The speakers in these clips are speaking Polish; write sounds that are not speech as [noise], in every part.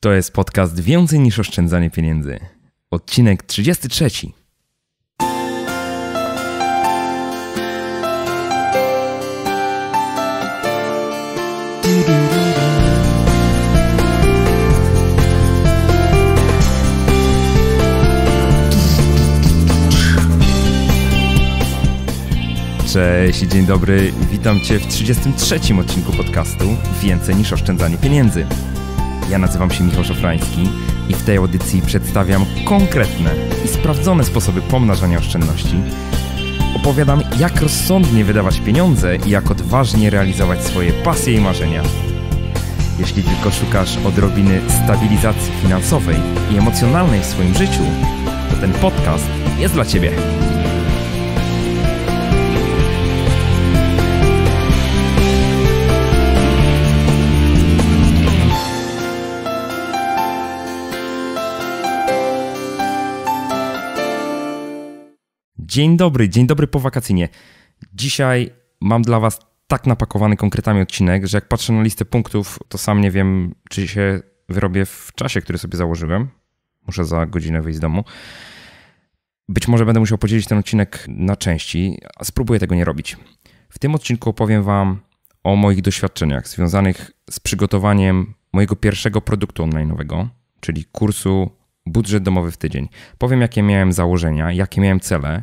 To jest podcast Więcej niż oszczędzanie pieniędzy. Odcinek 33. Cześć, dzień dobry. Witam Cię w 33 odcinku podcastu Więcej niż oszczędzanie pieniędzy. Ja nazywam się Michał Szafrański i w tej audycji przedstawiam konkretne i sprawdzone sposoby pomnażania oszczędności. Opowiadam, jak rozsądnie wydawać pieniądze i jak odważnie realizować swoje pasje i marzenia. Jeśli tylko szukasz odrobiny stabilizacji finansowej i emocjonalnej w swoim życiu, to ten podcast jest dla Ciebie. Dzień dobry, dzień dobry po wakacyjnie. Dzisiaj mam dla Was tak napakowany konkretami odcinek, że jak patrzę na listę punktów, to sam nie wiem, czy się wyrobię w czasie, który sobie założyłem. Muszę za godzinę wyjść z domu. Być może będę musiał podzielić ten odcinek na części, a spróbuję tego nie robić. W tym odcinku opowiem Wam o moich doświadczeniach związanych z przygotowaniem mojego pierwszego produktu online'owego, czyli kursu budżet domowy w tydzień. Powiem, jakie miałem założenia, jakie miałem cele.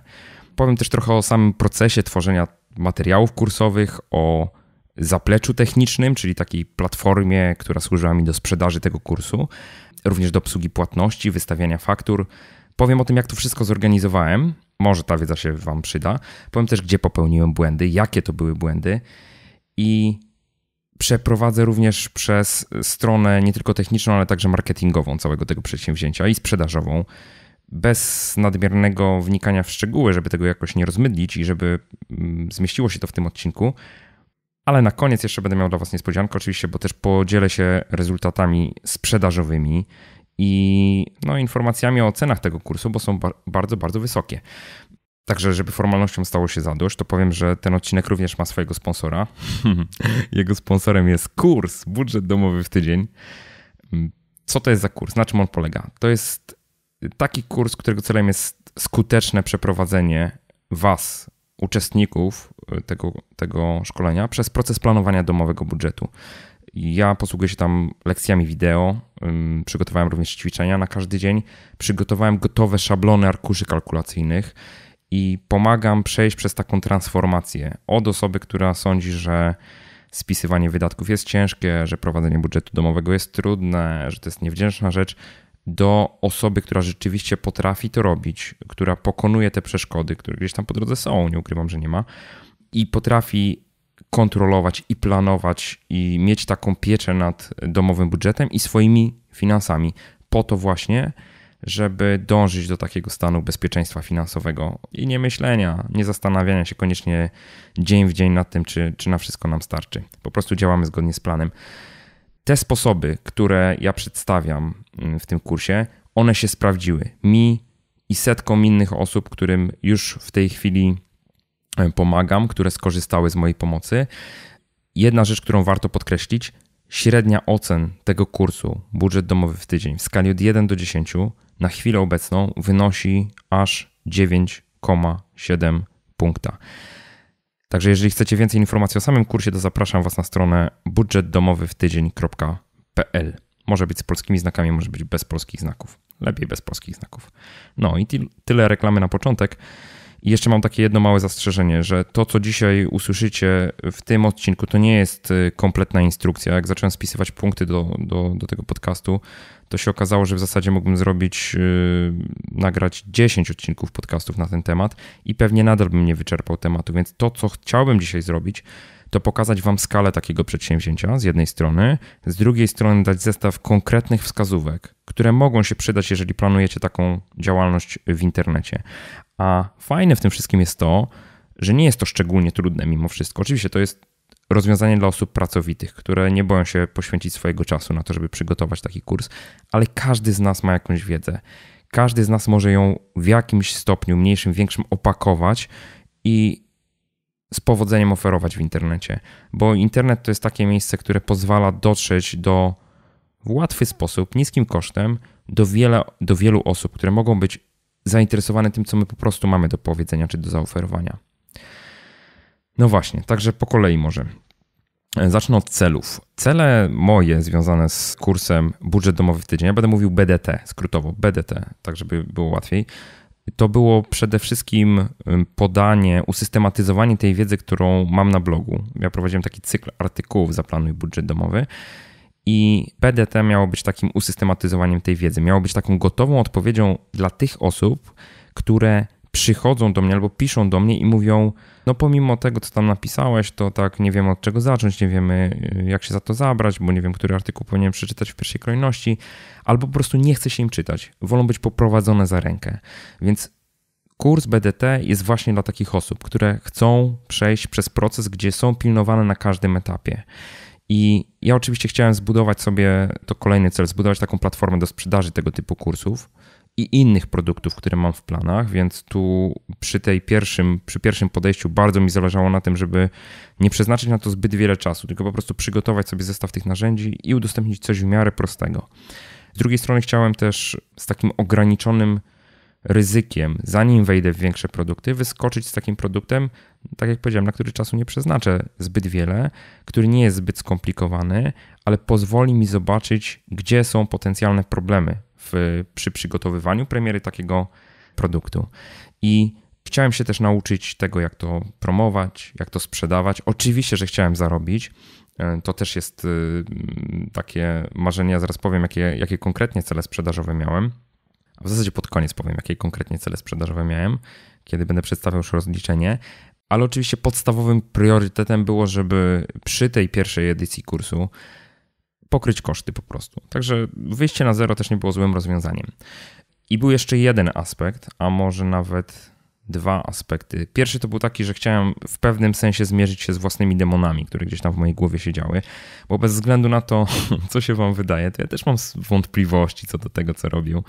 Powiem też trochę o samym procesie tworzenia materiałów kursowych, o zapleczu technicznym, czyli takiej platformie, która służyła mi do sprzedaży tego kursu, również do obsługi płatności, wystawiania faktur. Powiem o tym, jak to wszystko zorganizowałem. Może ta wiedza się Wam przyda. Powiem też, gdzie popełniłem błędy, jakie to były błędy i przeprowadzę również przez stronę nie tylko techniczną, ale także marketingową całego tego przedsięwzięcia i sprzedażową. Bez nadmiernego wnikania w szczegóły, żeby tego jakoś nie rozmydlić i żeby mm, zmieściło się to w tym odcinku. Ale na koniec jeszcze będę miał dla Was niespodziankę, oczywiście, bo też podzielę się rezultatami sprzedażowymi i no, informacjami o cenach tego kursu, bo są bardzo, bardzo wysokie. Także, żeby formalnością stało się zadość, to powiem, że ten odcinek również ma swojego sponsora. [laughs] Jego sponsorem jest kurs Budżet Domowy w Tydzień. Mm, co to jest za kurs? Na czym on polega? To jest taki kurs, którego celem jest skuteczne przeprowadzenie Was, uczestników y, tego, tego szkolenia, przez proces planowania domowego budżetu. Ja posługuję się tam lekcjami wideo, przygotowałem również ćwiczenia na każdy dzień, przygotowałem gotowe szablony arkuszy kalkulacyjnych i pomagam przejść przez taką transformację od osoby, która sądzi, że spisywanie wydatków jest ciężkie, że prowadzenie budżetu domowego jest trudne, że to jest niewdzięczna rzecz, do osoby, która rzeczywiście potrafi to robić, która pokonuje te przeszkody, które gdzieś tam po drodze są, nie ukrywam, że nie ma, i potrafi kontrolować i planować i mieć taką pieczę nad domowym budżetem i swoimi finansami. Po to właśnie żeby dążyć do takiego stanu bezpieczeństwa finansowego i nie myślenia, nie zastanawiania się koniecznie dzień w dzień nad tym, czy, czy na wszystko nam starczy. Po prostu działamy zgodnie z planem. Te sposoby, które ja przedstawiam mm, w tym kursie, one się sprawdziły. Mi i setkom innych osób, którym już w tej chwili e, pomagam, które skorzystały z mojej pomocy. Jedna rzecz, którą warto podkreślić, średnia ocen tego kursu budżet domowy w tydzień w skali od 1 do 10 na chwilę obecną wynosi aż 9,7 punkta. Także jeżeli chcecie więcej informacji o samym kursie, to zapraszam Was na stronę budżetdomowywtydzień.pl. Może być z polskimi znakami, może być bez polskich znaków. Lepiej bez polskich znaków. No i tyle reklamy na początek. I jeszcze mam takie jedno małe zastrzeżenie, że to, co dzisiaj usłyszycie w tym odcinku, to nie jest y, kompletna instrukcja. Jak zacząłem spisywać punkty do, do, do tego podcastu, to się okazało, że w zasadzie mógłbym zrobić, yy, nagrać 10 odcinków podcastów na ten temat i pewnie nadal bym nie wyczerpał tematu. Więc to, co chciałbym dzisiaj zrobić, to pokazać Wam skalę takiego przedsięwzięcia z jednej strony, z drugiej strony dać zestaw konkretnych wskazówek, które mogą się przydać, jeżeli planujecie taką działalność w internecie. A fajne w tym wszystkim jest to, że nie jest to szczególnie trudne mimo wszystko. Oczywiście to jest rozwiązanie dla osób pracowitych, które nie boją się poświęcić swojego czasu na to, żeby przygotować taki kurs, ale każdy z nas ma jakąś wiedzę. Każdy z nas może ją w jakimś stopniu, mniejszym, większym opakować i z powodzeniem oferować w internecie, bo internet to jest takie miejsce, które pozwala dotrzeć do w łatwy sposób, niskim kosztem, do, wiele, do wielu osób, które mogą być zainteresowane tym, co my po prostu mamy do powiedzenia czy do zaoferowania. No właśnie, także po kolei może. E, zacznę od celów. Cele moje związane z kursem budżet domowy w tydzień, ja będę mówił BDT, skrótowo BDT, tak żeby było łatwiej, to było przede wszystkim podanie, usystematyzowanie tej wiedzy, którą mam na blogu. Ja prowadziłem taki cykl artykułów Zaplanuj budżet domowy i PDT miało być takim usystematyzowaniem tej wiedzy. Miało być taką gotową odpowiedzią dla tych osób, które przychodzą do mnie albo piszą do mnie i mówią, no pomimo tego, co tam napisałeś, to tak nie wiem od czego zacząć, nie wiemy y, jak się za to zabrać, bo nie wiem, który artykuł powinienem przeczytać w pierwszej kolejności, albo po prostu nie chce się im czytać, wolą być poprowadzone za rękę. Więc kurs BDT jest właśnie dla takich osób, które chcą przejść przez proces, gdzie są pilnowane na każdym etapie. I ja oczywiście chciałem zbudować sobie, to kolejny cel, zbudować taką platformę do sprzedaży tego typu kursów i innych produktów, które mam w planach, więc tu przy tej pierwszym, przy pierwszym podejściu bardzo mi zależało na tym, żeby nie przeznaczyć na to zbyt wiele czasu, tylko po prostu przygotować sobie zestaw tych narzędzi i udostępnić coś w miarę prostego. Z drugiej strony chciałem też z takim ograniczonym ryzykiem, zanim wejdę w większe produkty, wyskoczyć z takim produktem, tak jak powiedziałem, na który czasu nie przeznaczę zbyt wiele, który nie jest zbyt skomplikowany, ale pozwoli mi zobaczyć, gdzie są potencjalne problemy w, przy przygotowywaniu premiery takiego produktu. I chciałem się też nauczyć tego, jak to promować, jak to sprzedawać. Oczywiście, że chciałem zarobić. E, to też jest y, takie marzenie. Ja zaraz powiem, jakie, jakie konkretnie cele sprzedażowe miałem. w zasadzie pod koniec powiem, jakie konkretnie cele sprzedażowe miałem, kiedy będę przedstawiał już rozliczenie. Ale oczywiście podstawowym priorytetem było, żeby przy tej pierwszej edycji kursu pokryć koszty po prostu. Także wyjście na zero też nie było złym rozwiązaniem. I był jeszcze jeden aspekt, a może nawet dwa aspekty. Pierwszy to był taki, że chciałem w pewnym sensie zmierzyć się z własnymi demonami, które gdzieś tam w mojej głowie siedziały, bo bez względu na to, [laughs] co się wam wydaje, to ja też mam wątpliwości co do tego, co robił.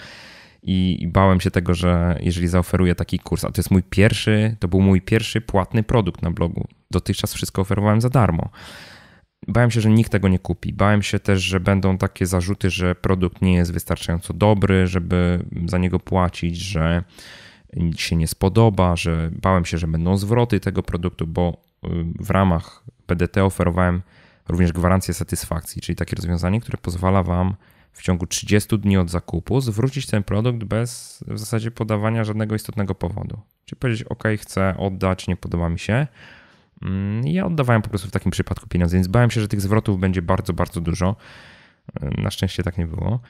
I bałem się tego, że jeżeli zaoferuję taki kurs, a to jest mój pierwszy, to był mój pierwszy płatny produkt na blogu. Dotychczas wszystko oferowałem za darmo. Bałem się, że nikt tego nie kupi. Bałem się też, że będą takie zarzuty, że produkt nie jest wystarczająco dobry, żeby za niego płacić, że się nie spodoba, że bałem się, że będą zwroty tego produktu, bo y, w ramach PDT oferowałem również gwarancję satysfakcji, czyli takie rozwiązanie, które pozwala Wam w ciągu 30 dni od zakupu zwrócić ten produkt bez w zasadzie podawania żadnego istotnego powodu. Czyli powiedzieć, OK, chcę oddać, nie podoba mi się Mm, ja oddawałem po prostu w takim przypadku pieniądze, więc bałem się, że tych zwrotów będzie bardzo, bardzo dużo. E, na szczęście tak nie było.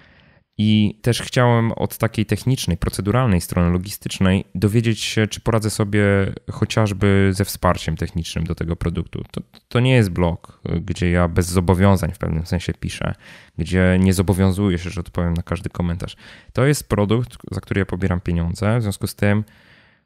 I też chciałem od takiej technicznej, proceduralnej strony logistycznej dowiedzieć się, czy poradzę sobie chociażby ze wsparciem technicznym do tego produktu. To, to nie jest blog, e, gdzie ja bez zobowiązań w pewnym sensie piszę, gdzie nie zobowiązuję się, że odpowiem na każdy komentarz. To jest produkt, za który ja pobieram pieniądze, w związku z tym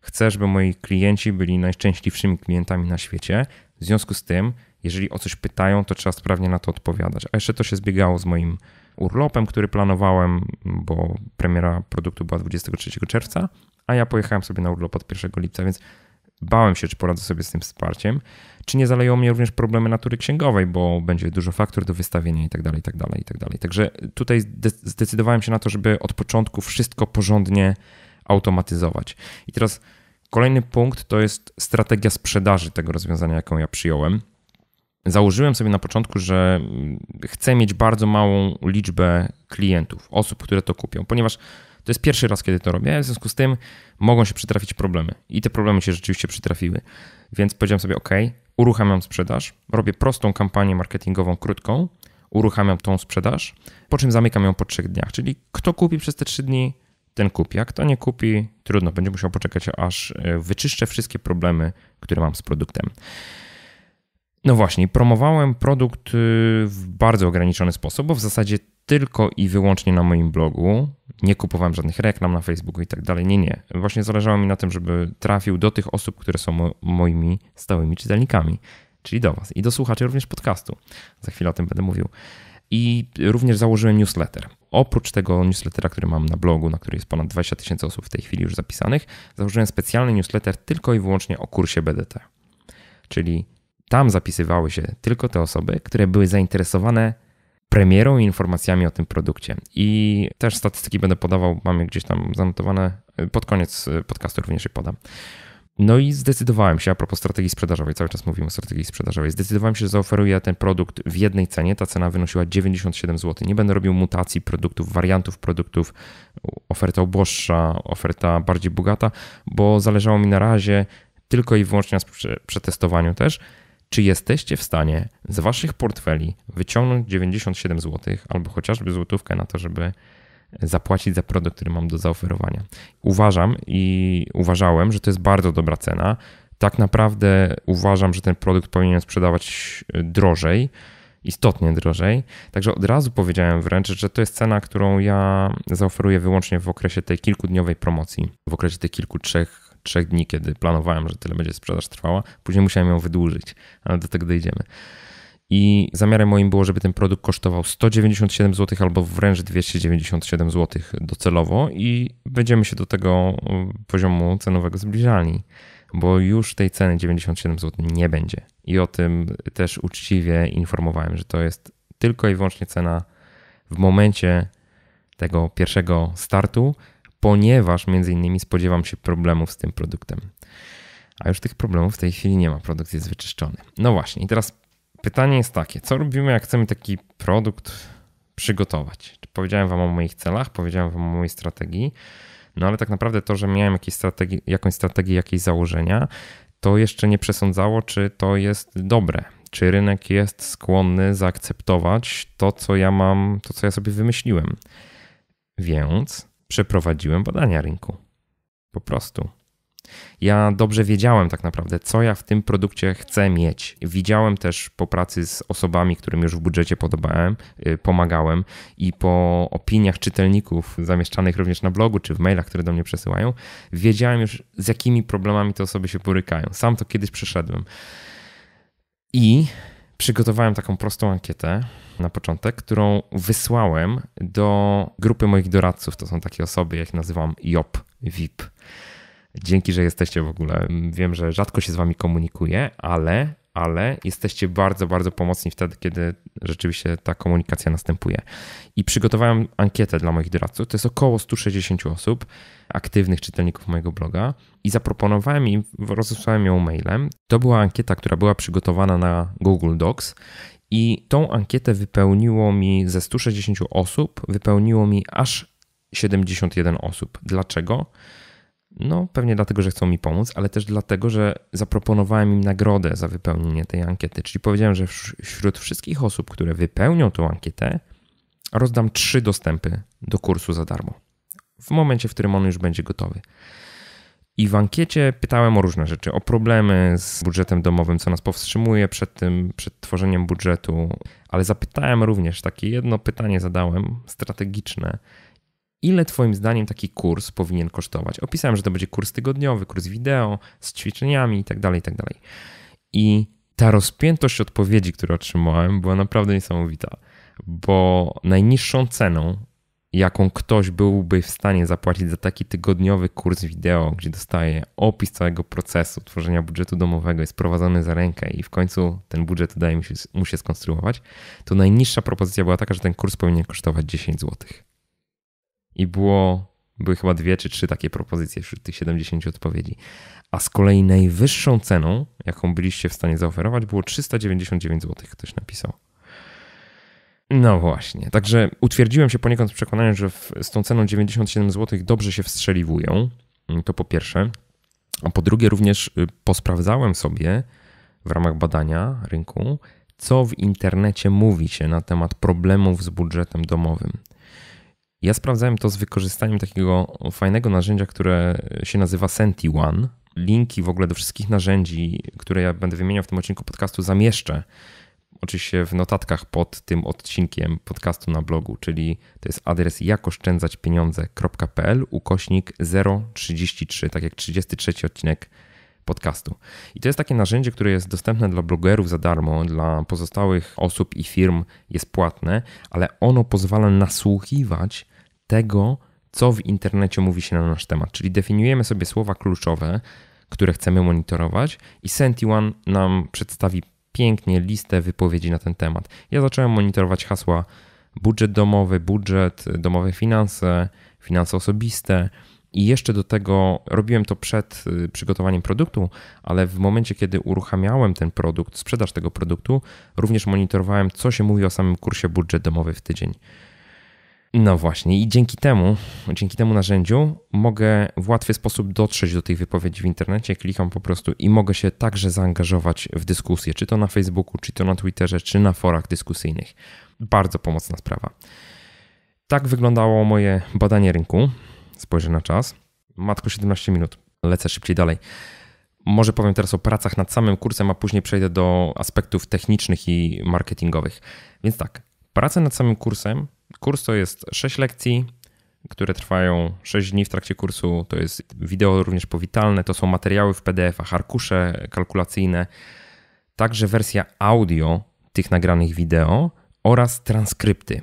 Chcę, żeby moi klienci byli najszczęśliwszymi klientami na świecie. W związku z tym, jeżeli o coś pytają, to trzeba sprawnie na to odpowiadać. A jeszcze to się zbiegało z moim urlopem, który planowałem, bo premiera produktu była 23 czerwca, a ja pojechałem sobie na urlop od 1 lipca, więc bałem się, czy poradzę sobie z tym wsparciem. Czy nie zaleją mnie również problemy natury księgowej, bo będzie dużo faktur do wystawienia itd., itd., itd. Także tutaj zdecydowałem się na to, żeby od początku wszystko porządnie automatyzować. I teraz kolejny punkt to jest strategia sprzedaży tego rozwiązania, jaką ja przyjąłem. Założyłem sobie na początku, że mm, chcę mieć bardzo małą liczbę klientów, osób, które to kupią, ponieważ to jest pierwszy raz, kiedy to robię, w związku z tym mogą się przytrafić problemy. I te problemy się rzeczywiście przytrafiły. Więc powiedziałem sobie, OK, uruchamiam sprzedaż, robię prostą kampanię marketingową, krótką, uruchamiam tą sprzedaż, po czym zamykam ją po trzech dniach. Czyli kto kupi przez te trzy dni, ten kupi. Jak to nie kupi, trudno, będzie musiał poczekać, aż e, wyczyszczę wszystkie problemy, które mam z produktem. No właśnie, promowałem produkt y, w bardzo ograniczony sposób, bo w zasadzie tylko i wyłącznie na moim blogu. Nie kupowałem żadnych reklam na Facebooku i tak dalej. Nie, nie. Właśnie zależało mi na tym, żeby trafił do tych osób, które są moimi stałymi czytelnikami, czyli do Was i do słuchaczy również podcastu. Za chwilę o tym będę mówił i również założyłem newsletter. Oprócz tego newslettera, który mam na blogu, na który jest ponad 20 tysięcy osób w tej chwili już zapisanych, założyłem specjalny newsletter tylko i wyłącznie o kursie BDT. Czyli tam zapisywały się tylko te osoby, które były zainteresowane premierą i informacjami o tym produkcie. I też statystyki będę podawał, mamy gdzieś tam zanotowane, pod koniec podcastu również je podam. No i zdecydowałem się, a propos strategii sprzedażowej, cały czas mówimy o strategii sprzedażowej, zdecydowałem się, że zaoferuję ten produkt w jednej cenie. Ta cena wynosiła 97 zł. Nie będę robił mutacji produktów, wariantów produktów, oferta uboższa, oferta bardziej bogata, bo zależało mi na razie tylko i wyłącznie na przetestowaniu też, czy jesteście w stanie z waszych portfeli wyciągnąć 97 zł albo chociażby złotówkę na to, żeby zapłacić za produkt, który mam do zaoferowania. Uważam i uważałem, że to jest bardzo dobra cena. Tak naprawdę uważam, że ten produkt powinien sprzedawać e, drożej, istotnie drożej. Także od razu powiedziałem wręcz, że to jest cena, którą ja zaoferuję wyłącznie w okresie tej kilkudniowej promocji, w okresie tych kilku, trzech trzech dni, kiedy planowałem, że tyle będzie sprzedaż trwała. Później musiałem ją wydłużyć, ale do tego dojdziemy i zamiarem moim było, żeby ten produkt kosztował 197 zł albo wręcz 297 zł docelowo i będziemy się do tego mm, poziomu cenowego zbliżali, bo już tej ceny 97 zł nie będzie. I o tym też uczciwie informowałem, że to jest tylko i wyłącznie cena w momencie tego pierwszego startu, ponieważ między innymi spodziewam się problemów z tym produktem. A już tych problemów w tej chwili nie ma, produkt jest wyczyszczony. No właśnie, i teraz Pytanie jest takie, co robimy, jak chcemy taki produkt przygotować? Powiedziałem wam o moich celach, powiedziałem wam o mojej strategii, no ale tak naprawdę to, że miałem jakieś strategi- jakąś strategię, jakieś założenia, to jeszcze nie przesądzało, czy to jest dobre, czy rynek jest skłonny zaakceptować to, co ja mam, to, co ja sobie wymyśliłem. Więc przeprowadziłem badania rynku. Po prostu. Ja dobrze wiedziałem tak naprawdę, co ja w tym produkcie chcę mieć. Widziałem też po pracy z osobami, którym już w budżecie podobałem, y, pomagałem i po opiniach czytelników zamieszczanych również na blogu czy w mailach, które do mnie przesyłają, wiedziałem już z jakimi problemami te osoby się borykają. Sam to kiedyś przeszedłem. I przygotowałem taką prostą ankietę na początek, którą wysłałem do grupy moich doradców. To są takie osoby, jak nazywam JOP, VIP. Dzięki, że jesteście w ogóle. Wiem, że rzadko się z wami komunikuję, ale, ale jesteście bardzo, bardzo pomocni wtedy, kiedy rzeczywiście ta komunikacja następuje. I przygotowałem ankietę dla moich doradców. To jest około 160 osób, aktywnych czytelników mojego bloga i zaproponowałem im, rozesłałem ją mailem. To była ankieta, która była przygotowana na Google Docs i tą ankietę wypełniło mi ze 160 osób, wypełniło mi aż 71 osób. Dlaczego? No, pewnie dlatego, że chcą mi pomóc, ale też dlatego, że zaproponowałem im nagrodę za wypełnienie tej ankiety. Czyli powiedziałem, że wśród wszystkich osób, które wypełnią tą ankietę, rozdam trzy dostępy do kursu za darmo. W momencie, w którym on już będzie gotowy. I w ankiecie pytałem o różne rzeczy, o problemy z budżetem domowym, co nas powstrzymuje przed tym, przed tworzeniem budżetu, ale zapytałem również, takie jedno pytanie zadałem, strategiczne, Ile Twoim zdaniem taki kurs powinien kosztować? Opisałem, że to będzie kurs tygodniowy, kurs wideo z ćwiczeniami itd. Tak itd. Tak I ta rozpiętość odpowiedzi, które otrzymałem, była naprawdę niesamowita, bo najniższą ceną, jaką ktoś byłby w stanie zapłacić za taki tygodniowy kurs wideo, gdzie dostaje opis całego procesu tworzenia budżetu domowego, jest prowadzony za rękę i w końcu ten budżet udaje mu się, mu się skonstruować, to najniższa propozycja była taka, że ten kurs powinien kosztować 10 złotych. I było, były chyba dwie czy trzy takie propozycje wśród tych 70 odpowiedzi. A z kolei najwyższą ceną, jaką byliście w stanie zaoferować, było 399 zł, ktoś napisał. No właśnie, także utwierdziłem się poniekąd w przekonaniu, że z tą ceną 97 zł dobrze się wstrzeliwują. Mm, to po pierwsze. A po drugie, również y, posprawdzałem sobie w ramach badania rynku, co w internecie mówi się na temat problemów z budżetem domowym. Ja sprawdzałem to z wykorzystaniem takiego fajnego narzędzia, które się nazywa Senti One. Linki w ogóle do wszystkich narzędzi, które ja będę wymieniał w tym odcinku podcastu, zamieszczę oczywiście w notatkach pod tym odcinkiem podcastu na blogu, czyli to jest adres jakoszczędzaćpieniądze.pl ukośnik 033, tak jak 33 odcinek podcastu. I to jest takie narzędzie, które jest dostępne dla blogerów za darmo, dla pozostałych osób i firm jest płatne, ale ono pozwala nasłuchiwać tego, co w internecie mówi się na nasz temat. Czyli definiujemy sobie słowa kluczowe, które chcemy monitorować i SentiOne nam przedstawi pięknie listę wypowiedzi na ten temat. Ja zacząłem monitorować hasła budżet domowy, budżet, domowe finanse, finanse osobiste. I jeszcze do tego robiłem to przed y, przygotowaniem produktu, ale w momencie, kiedy uruchamiałem ten produkt, sprzedaż tego produktu, również monitorowałem, co się mówi o samym kursie budżet domowy w tydzień. No właśnie, i dzięki temu, dzięki temu narzędziu mogę w łatwy sposób dotrzeć do tej wypowiedzi w internecie. Klikam po prostu i mogę się także zaangażować w dyskusję, czy to na Facebooku, czy to na Twitterze, czy na forach dyskusyjnych. Bardzo pomocna sprawa. Tak wyglądało moje badanie rynku. Spojrzę na czas. Matko, 17 minut. Lecę szybciej dalej. Może powiem teraz o pracach nad samym kursem, a później przejdę do aspektów technicznych i marketingowych. Więc tak, prace nad samym kursem Kurs to jest 6 lekcji, które trwają 6 dni w trakcie kursu. To jest wideo również powitalne, to są materiały w PDF-ach, arkusze kalkulacyjne, także wersja audio tych nagranych wideo oraz transkrypty.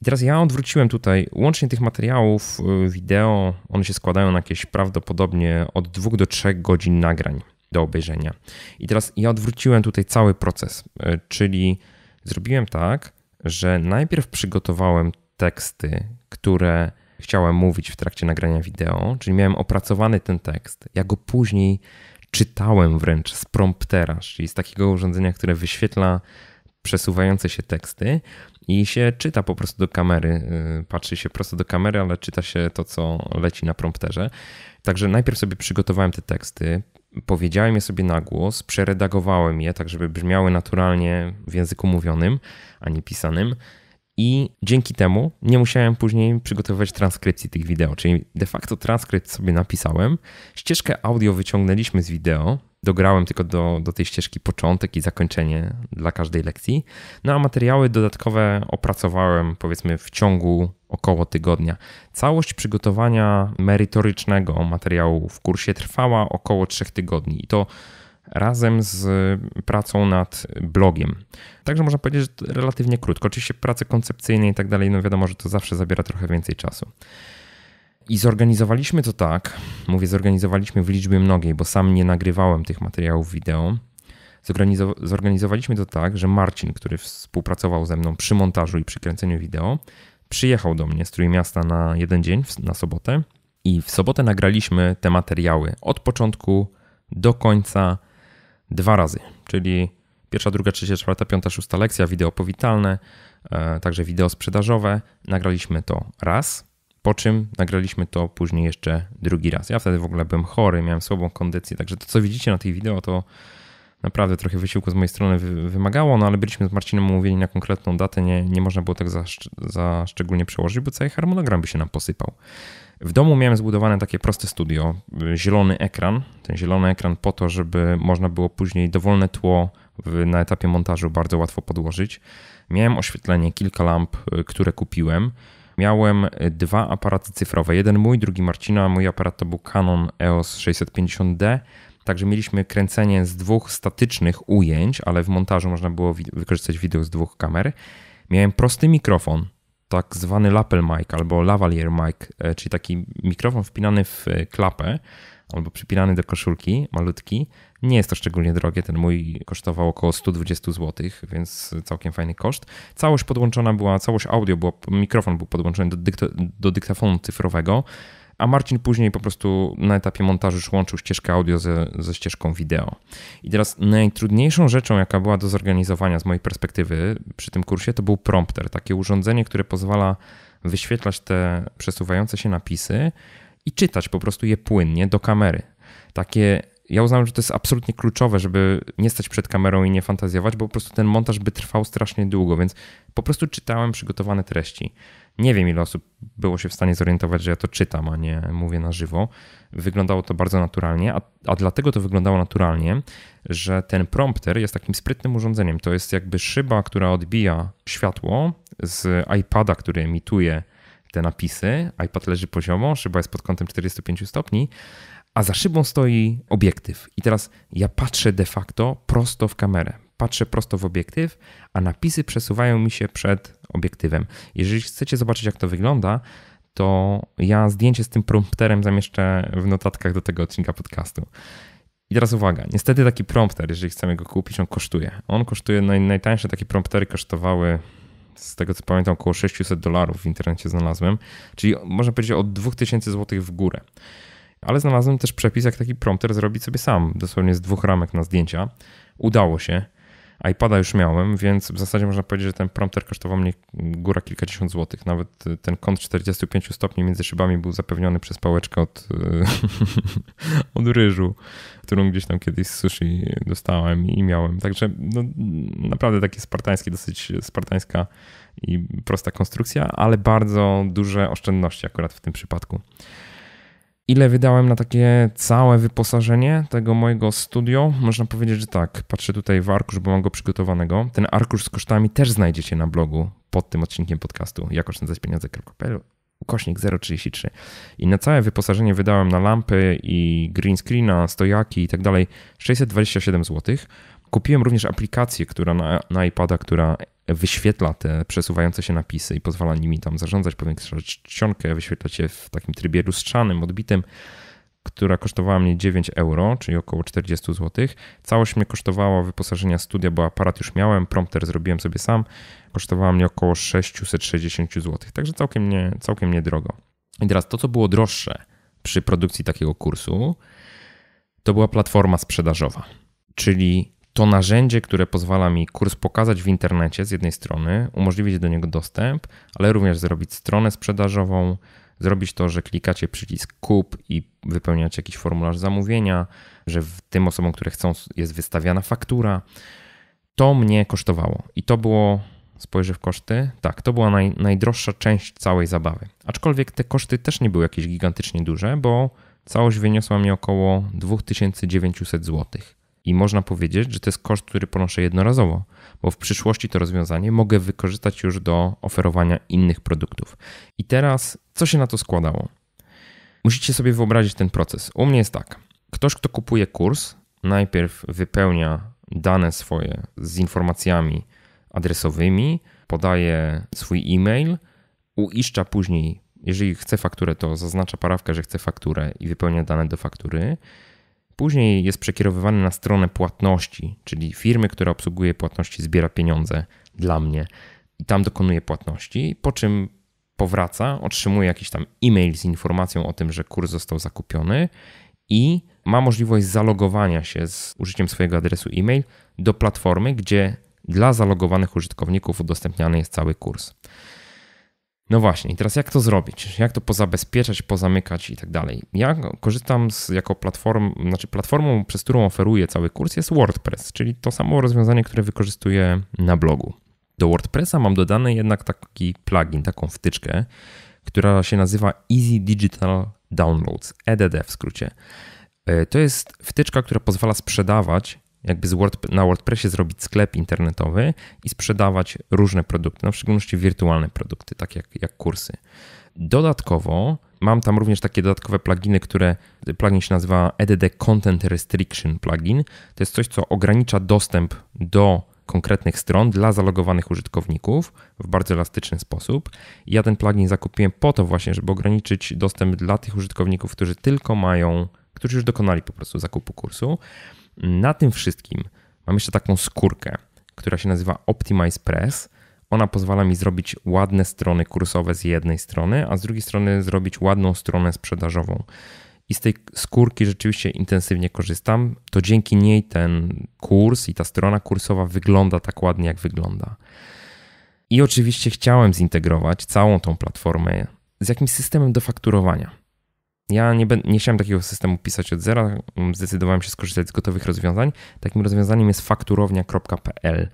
I teraz ja odwróciłem tutaj łącznie tych materiałów y, wideo, one się składają na jakieś prawdopodobnie od 2 do 3 godzin nagrań do obejrzenia. I teraz ja odwróciłem tutaj cały proces, y, czyli zrobiłem tak, że najpierw przygotowałem teksty, które chciałem mówić w trakcie nagrania wideo, czyli miałem opracowany ten tekst. Ja go później czytałem wręcz z promptera, czyli z takiego urządzenia, które wyświetla przesuwające się teksty i się czyta po prostu do kamery. Y, patrzy się prosto do kamery, ale czyta się to, co leci na prompterze. Także najpierw sobie przygotowałem te teksty, powiedziałem je sobie na głos, przeredagowałem je tak, żeby brzmiały naturalnie w języku mówionym, a nie pisanym. I dzięki temu nie musiałem później przygotowywać transkrypcji tych wideo, czyli de facto transkrypt sobie napisałem, ścieżkę audio wyciągnęliśmy z wideo, dograłem tylko do, do tej ścieżki początek i zakończenie dla każdej lekcji. No a materiały dodatkowe opracowałem powiedzmy w ciągu około tygodnia. Całość przygotowania merytorycznego materiału w kursie trwała około trzech tygodni i to razem z pracą nad blogiem. Także można powiedzieć, że relatywnie krótko. Oczywiście prace koncepcyjne i tak dalej, no wiadomo, że to zawsze zabiera trochę więcej czasu. I zorganizowaliśmy to tak, mówię zorganizowaliśmy w liczbie mnogiej, bo sam nie nagrywałem tych materiałów wideo. Zorganizowaliśmy to tak, że Marcin, który współpracował ze mną przy montażu i przykręceniu wideo, przyjechał do mnie z Trójmiasta na jeden dzień, na sobotę. I w sobotę nagraliśmy te materiały od początku do końca dwa razy, czyli pierwsza, druga, trzecia, czwarta, piąta, szósta lekcja, wideo powitalne, e, także wideo sprzedażowe. Nagraliśmy to raz. Po czym nagraliśmy to później jeszcze drugi raz. Ja wtedy w ogóle byłem chory, miałem słabą kondycję, także to, co widzicie na tych wideo, to naprawdę trochę wysiłku z mojej strony wymagało, no ale byliśmy z Marcinem umówieni na konkretną datę, nie, nie można było tak za, za szczególnie przełożyć, bo cały harmonogram by się nam posypał. W domu miałem zbudowane takie proste studio, y, zielony ekran, ten zielony ekran po to, żeby można było później dowolne tło na etapie montażu bardzo łatwo podłożyć. Miałem oświetlenie, kilka lamp, y, które kupiłem miałem e, dwa aparaty cyfrowe. Jeden mój, drugi Marcina. Mój aparat to był Canon EOS 650D. Także mieliśmy kręcenie z dwóch statycznych ujęć, ale w montażu można było wykorzystać wideo z dwóch kamer. Miałem prosty mikrofon, tak zwany lapel mic albo lavalier mic, e, czyli taki mikrofon wpinany w e, klapę albo przypinany do koszulki, malutki. Nie jest to szczególnie drogie, ten mój kosztował około 120 zł, więc całkiem fajny koszt. Całość podłączona była, całość audio, było mikrofon był podłączony do, dykta do dyktafonu cyfrowego, a Marcin później po prostu na etapie montażu już łączył ścieżkę audio ze, ze ścieżką wideo. I teraz najtrudniejszą rzeczą, jaka była do zorganizowania z mojej perspektywy przy tym kursie, to był prompter, takie urządzenie, które pozwala wyświetlać te przesuwające się napisy i czytać po prostu je płynnie do kamery. Takie ja uznałem, że to jest absolutnie kluczowe, żeby nie stać przed kamerą i nie fantazjować, bo po prostu ten montaż by trwał strasznie długo, więc po prostu czytałem przygotowane treści. Nie wiem, ile osób było się w stanie zorientować, że ja to czytam, a nie mówię na żywo. Wyglądało to bardzo naturalnie, a, a dlatego to wyglądało naturalnie, że ten prompter jest takim sprytnym urządzeniem. To jest jakby szyba, która odbija światło z iPada, który emituje te napisy. iPad leży poziomo, szyba jest pod kątem 45 stopni, a za szybą stoi obiektyw. I teraz ja patrzę de facto prosto w kamerę. Patrzę prosto w obiektyw, a napisy przesuwają mi się przed obiektywem. Jeżeli chcecie zobaczyć, jak to wygląda, to ja zdjęcie z tym prompterem zamieszczę w notatkach do tego odcinka podcastu. I teraz uwaga, niestety taki prompter, jeżeli chcemy go kupić, on kosztuje. On kosztuje, najtańsze takie promptery kosztowały z tego co pamiętam, około 600 dolarów w internecie znalazłem, czyli można powiedzieć od 2000 zł w górę. Ale znalazłem też przepis, jak taki prompter zrobić sobie sam, dosłownie z dwóch ramek na zdjęcia. Udało się iPada już miałem, więc w zasadzie można powiedzieć, że ten prompter kosztował mnie góra kilkadziesiąt złotych. Nawet y, ten kąt 45 stopni między szybami był zapewniony przez pałeczkę od, y, [laughs] od ryżu, którą gdzieś tam kiedyś z sushi dostałem i miałem. Także no, naprawdę takie spartańskie, dosyć spartańska i prosta konstrukcja, ale bardzo duże oszczędności akurat w tym przypadku. Ile wydałem na takie całe wyposażenie tego mojego studio? Można powiedzieć, że tak. Patrzę tutaj w arkusz, bo mam go przygotowanego. Ten arkusz z kosztami też znajdziecie na blogu pod tym odcinkiem podcastu jakoszczędzaćpieniądze.pl ukośnik 033. I na całe wyposażenie wydałem na lampy i green screena, stojaki i tak dalej 627 złotych. Kupiłem również aplikację, która na, na iPada, która wyświetla te przesuwające się napisy i pozwala nimi tam zarządzać, powiększać czcionkę, wyświetlać je w takim trybie lustrzanym, odbitym, która kosztowała mnie 9 euro, czyli około 40 zł. Całość mnie kosztowała wyposażenia studia, bo aparat już miałem, prompter zrobiłem sobie sam, kosztowała mnie około 660 zł, także całkiem, nie, całkiem niedrogo. I teraz to, co było droższe przy produkcji takiego kursu, to była platforma sprzedażowa, czyli to narzędzie, które pozwala mi kurs pokazać w internecie z jednej strony, umożliwić do niego dostęp, ale również zrobić stronę sprzedażową, zrobić to, że klikacie przycisk kup i wypełniacie jakiś formularz zamówienia, że tym osobom, które chcą, jest wystawiana faktura. To mnie kosztowało i to było, spojrzę w koszty, tak, to była naj, najdroższa część całej zabawy. Aczkolwiek te koszty też nie były jakieś gigantycznie duże, bo całość wyniosła mi około 2900 złotych. I można powiedzieć, że to jest koszt, który ponoszę jednorazowo, bo w przyszłości to rozwiązanie mogę wykorzystać już do oferowania innych produktów. I teraz, co się na to składało? Musicie sobie wyobrazić ten proces. U mnie jest tak: ktoś, kto kupuje kurs, najpierw wypełnia dane swoje z informacjami adresowymi, podaje swój e-mail, uiszcza później, jeżeli chce fakturę, to zaznacza parawkę, że chce fakturę i wypełnia dane do faktury. Później jest przekierowywany na stronę płatności, czyli firmy, która obsługuje płatności, zbiera pieniądze dla mnie i tam dokonuje płatności, po czym powraca, otrzymuje jakiś tam e-mail z informacją o tym, że kurs został zakupiony i ma możliwość zalogowania się z użyciem swojego adresu e-mail do platformy, gdzie dla zalogowanych użytkowników udostępniany jest cały kurs. No właśnie, i teraz jak to zrobić? Jak to pozabezpieczać, pozamykać i tak dalej? Ja korzystam z, jako platform, znaczy platformą, przez którą oferuję cały kurs jest WordPress, czyli to samo rozwiązanie, które wykorzystuję na blogu. Do WordPressa mam dodany jednak taki plugin, taką wtyczkę, która się nazywa Easy Digital Downloads, EDD w skrócie. E, to jest wtyczka, która pozwala sprzedawać jakby Word, na WordPressie zrobić sklep internetowy i sprzedawać różne produkty, na no w szczególności wirtualne produkty, tak jak, jak kursy. Dodatkowo mam tam również takie dodatkowe pluginy, które plugin się nazywa EDD Content Restriction plugin. To jest coś, co ogranicza dostęp do konkretnych stron dla zalogowanych użytkowników w bardzo elastyczny sposób. Ja ten plugin zakupiłem po to właśnie, żeby ograniczyć dostęp dla tych użytkowników, którzy tylko mają, którzy już dokonali po prostu zakupu kursu. Na tym wszystkim mam jeszcze taką skórkę, która się nazywa Optimize Press. Ona pozwala mi zrobić ładne strony kursowe z jednej strony, a z drugiej strony zrobić ładną stronę sprzedażową. I z tej skórki rzeczywiście intensywnie korzystam. To dzięki niej ten kurs i ta strona kursowa wygląda tak ładnie, jak wygląda. I oczywiście chciałem zintegrować całą tą platformę z jakimś systemem do fakturowania. Ja nie, nie chciałem takiego systemu pisać od zera, zdecydowałem się skorzystać z gotowych rozwiązań. Takim rozwiązaniem jest fakturownia.pl.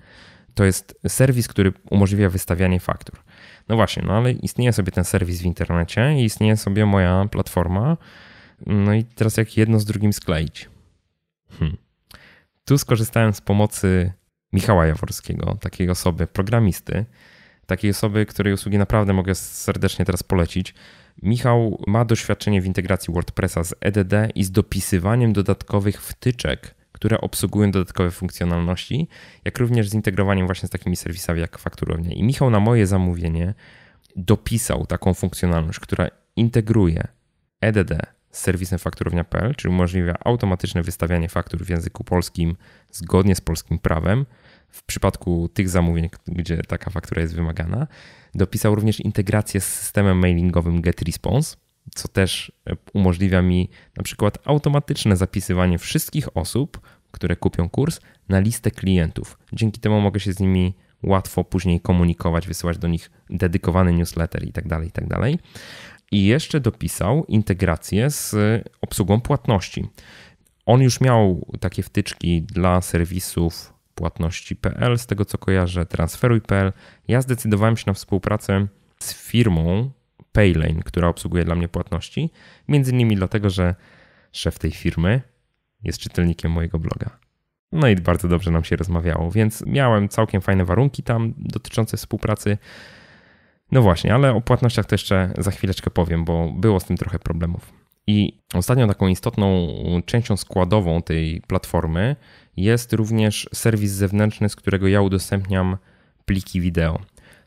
To jest serwis, który umożliwia wystawianie faktur. No właśnie, no ale istnieje sobie ten serwis w internecie i istnieje sobie moja platforma. No i teraz jak jedno z drugim skleić? Hmm. Tu skorzystałem z pomocy Michała Jaworskiego, takiej osoby, programisty, takiej osoby, której usługi naprawdę mogę serdecznie teraz polecić. Michał ma doświadczenie w integracji WordPressa z EDD i z dopisywaniem dodatkowych wtyczek, które obsługują dodatkowe funkcjonalności, jak również z integrowaniem właśnie z takimi serwisami jak fakturownia. I Michał na moje zamówienie dopisał taką funkcjonalność, która integruje EDD z serwisem fakturownia.pl, czyli umożliwia automatyczne wystawianie faktur w języku polskim zgodnie z polskim prawem w przypadku tych zamówień, gdzie taka faktura jest wymagana. Dopisał również integrację z systemem mailingowym GetResponse, co też e, umożliwia mi na przykład automatyczne zapisywanie wszystkich osób, które kupią kurs, na listę klientów. Dzięki temu mogę się z nimi łatwo później komunikować, wysyłać do nich dedykowany newsletter itd. Tak itd. Tak I jeszcze dopisał integrację z obsługą płatności. On już miał takie wtyczki dla serwisów płatności.pl, z tego co kojarzę, transferuj.pl. Ja zdecydowałem się na współpracę z firmą Paylane, która obsługuje dla mnie płatności, między innymi dlatego, że szef tej firmy jest czytelnikiem mojego bloga. No i bardzo dobrze nam się rozmawiało, więc miałem całkiem fajne warunki tam dotyczące współpracy. No właśnie, ale o płatnościach to jeszcze za chwileczkę powiem, bo było z tym trochę problemów. I ostatnią taką istotną częścią składową tej platformy jest również serwis zewnętrzny, z którego ja udostępniam pliki wideo.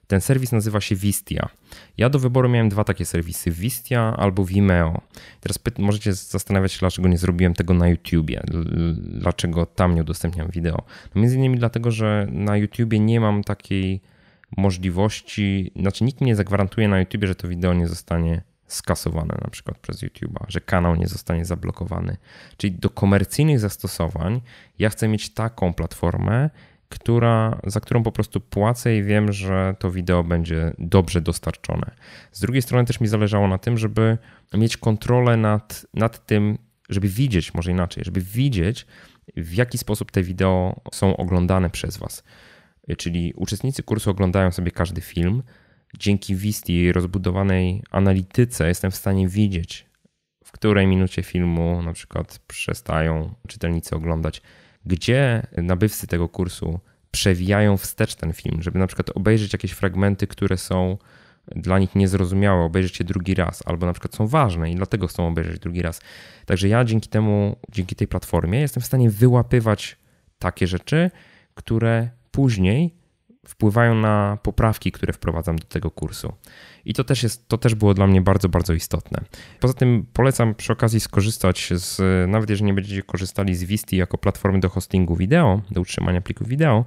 Ten serwis nazywa się Vistia. Ja do wyboru miałem dwa takie serwisy: Vistia albo Vimeo. Teraz możecie zastanawiać się, dlaczego nie zrobiłem tego na YouTubie, dlaczego tam nie udostępniam wideo. No między innymi dlatego, że na YouTubie nie mam takiej możliwości, znaczy nikt mi nie zagwarantuje na YouTubie, że to wideo nie zostanie skasowane na przykład przez YouTube'a, że kanał nie zostanie zablokowany. Czyli do komercyjnych zastosowań ja chcę mieć taką platformę, która, za którą po prostu płacę i wiem, że to wideo będzie dobrze dostarczone. Z drugiej strony też mi zależało na tym, żeby mieć kontrolę nad, nad tym, żeby widzieć, może inaczej, żeby widzieć, w jaki sposób te wideo są oglądane przez Was. Czyli uczestnicy kursu oglądają sobie każdy film, dzięki Visti i rozbudowanej analityce jestem w stanie widzieć, w której minucie filmu na przykład przestają czytelnicy oglądać, gdzie nabywcy tego kursu przewijają wstecz ten film, żeby na przykład obejrzeć jakieś fragmenty, które są dla nich niezrozumiałe, obejrzeć je drugi raz, albo na przykład są ważne i dlatego chcą obejrzeć drugi raz. Także ja dzięki temu, dzięki tej platformie jestem w stanie wyłapywać takie rzeczy, które później wpływają na poprawki, które wprowadzam do tego kursu. I to też, jest, to też było dla mnie bardzo, bardzo istotne. Poza tym polecam przy okazji skorzystać z, nawet jeżeli nie będziecie korzystali z Visti jako platformy do hostingu wideo, do utrzymania plików wideo,